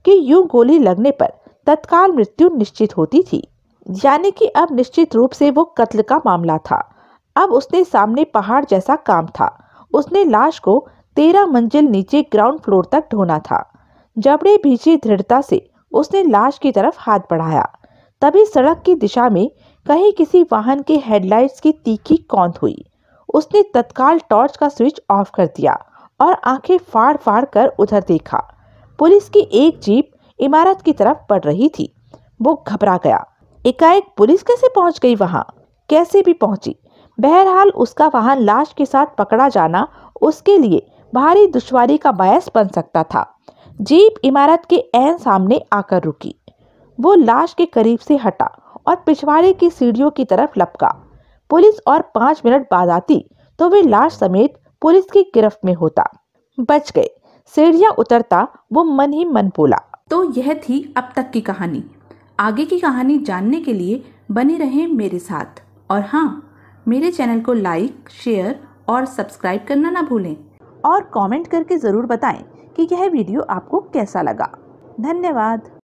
कि यूं गोली लगने पर तत्काल मृत्यु निश्चित होती थी यानी कि अब निश्चित रूप से वो कत्ल का मामला था अब उसने सामने पहाड़ जैसा काम था उसने लाश को तेरह मंजिल नीचे ग्राउंड फ्लोर तक ढोना था जबड़े भीचे दृढ़ता से उसने लाश की तरफ हाथ बढ़ाया तभी सड़क की दिशा में कहीं किसी वाहन के हेडलाइट्स की तीखी कौंध हुई उसने तत्काल टॉर्च का स्विच ऑफ कर दिया और आंखें फाड़ फाड़ कर उधर देखा पुलिस की एक जीप इमारत की तरफ बढ़ रही थी वो घबरा गया एकाएक पुलिस कैसे पहुंच गई वहां कैसे भी पहुंची बहरहाल उसका वाहन लाश के साथ पकड़ा जाना उसके लिए भारी दुश्वारी का बायस बन सकता था जीप इमारत के एन सामने आकर रुकी वो लाश के करीब से हटा और पिछवाड़े की सीढ़ियों की तरफ लपका पुलिस और पांच मिनट बाद आती तो वे लाश समेत पुलिस की गिरफ्त में होता बच गए सीढ़ियाँ उतरता वो मन ही मन बोला तो यह थी अब तक की कहानी आगे की कहानी जानने के लिए बने रहे मेरे साथ और हाँ मेरे चैनल को लाइक शेयर और सब्सक्राइब करना ना भूलें और कमेंट करके ज़रूर बताएं कि यह वीडियो आपको कैसा लगा धन्यवाद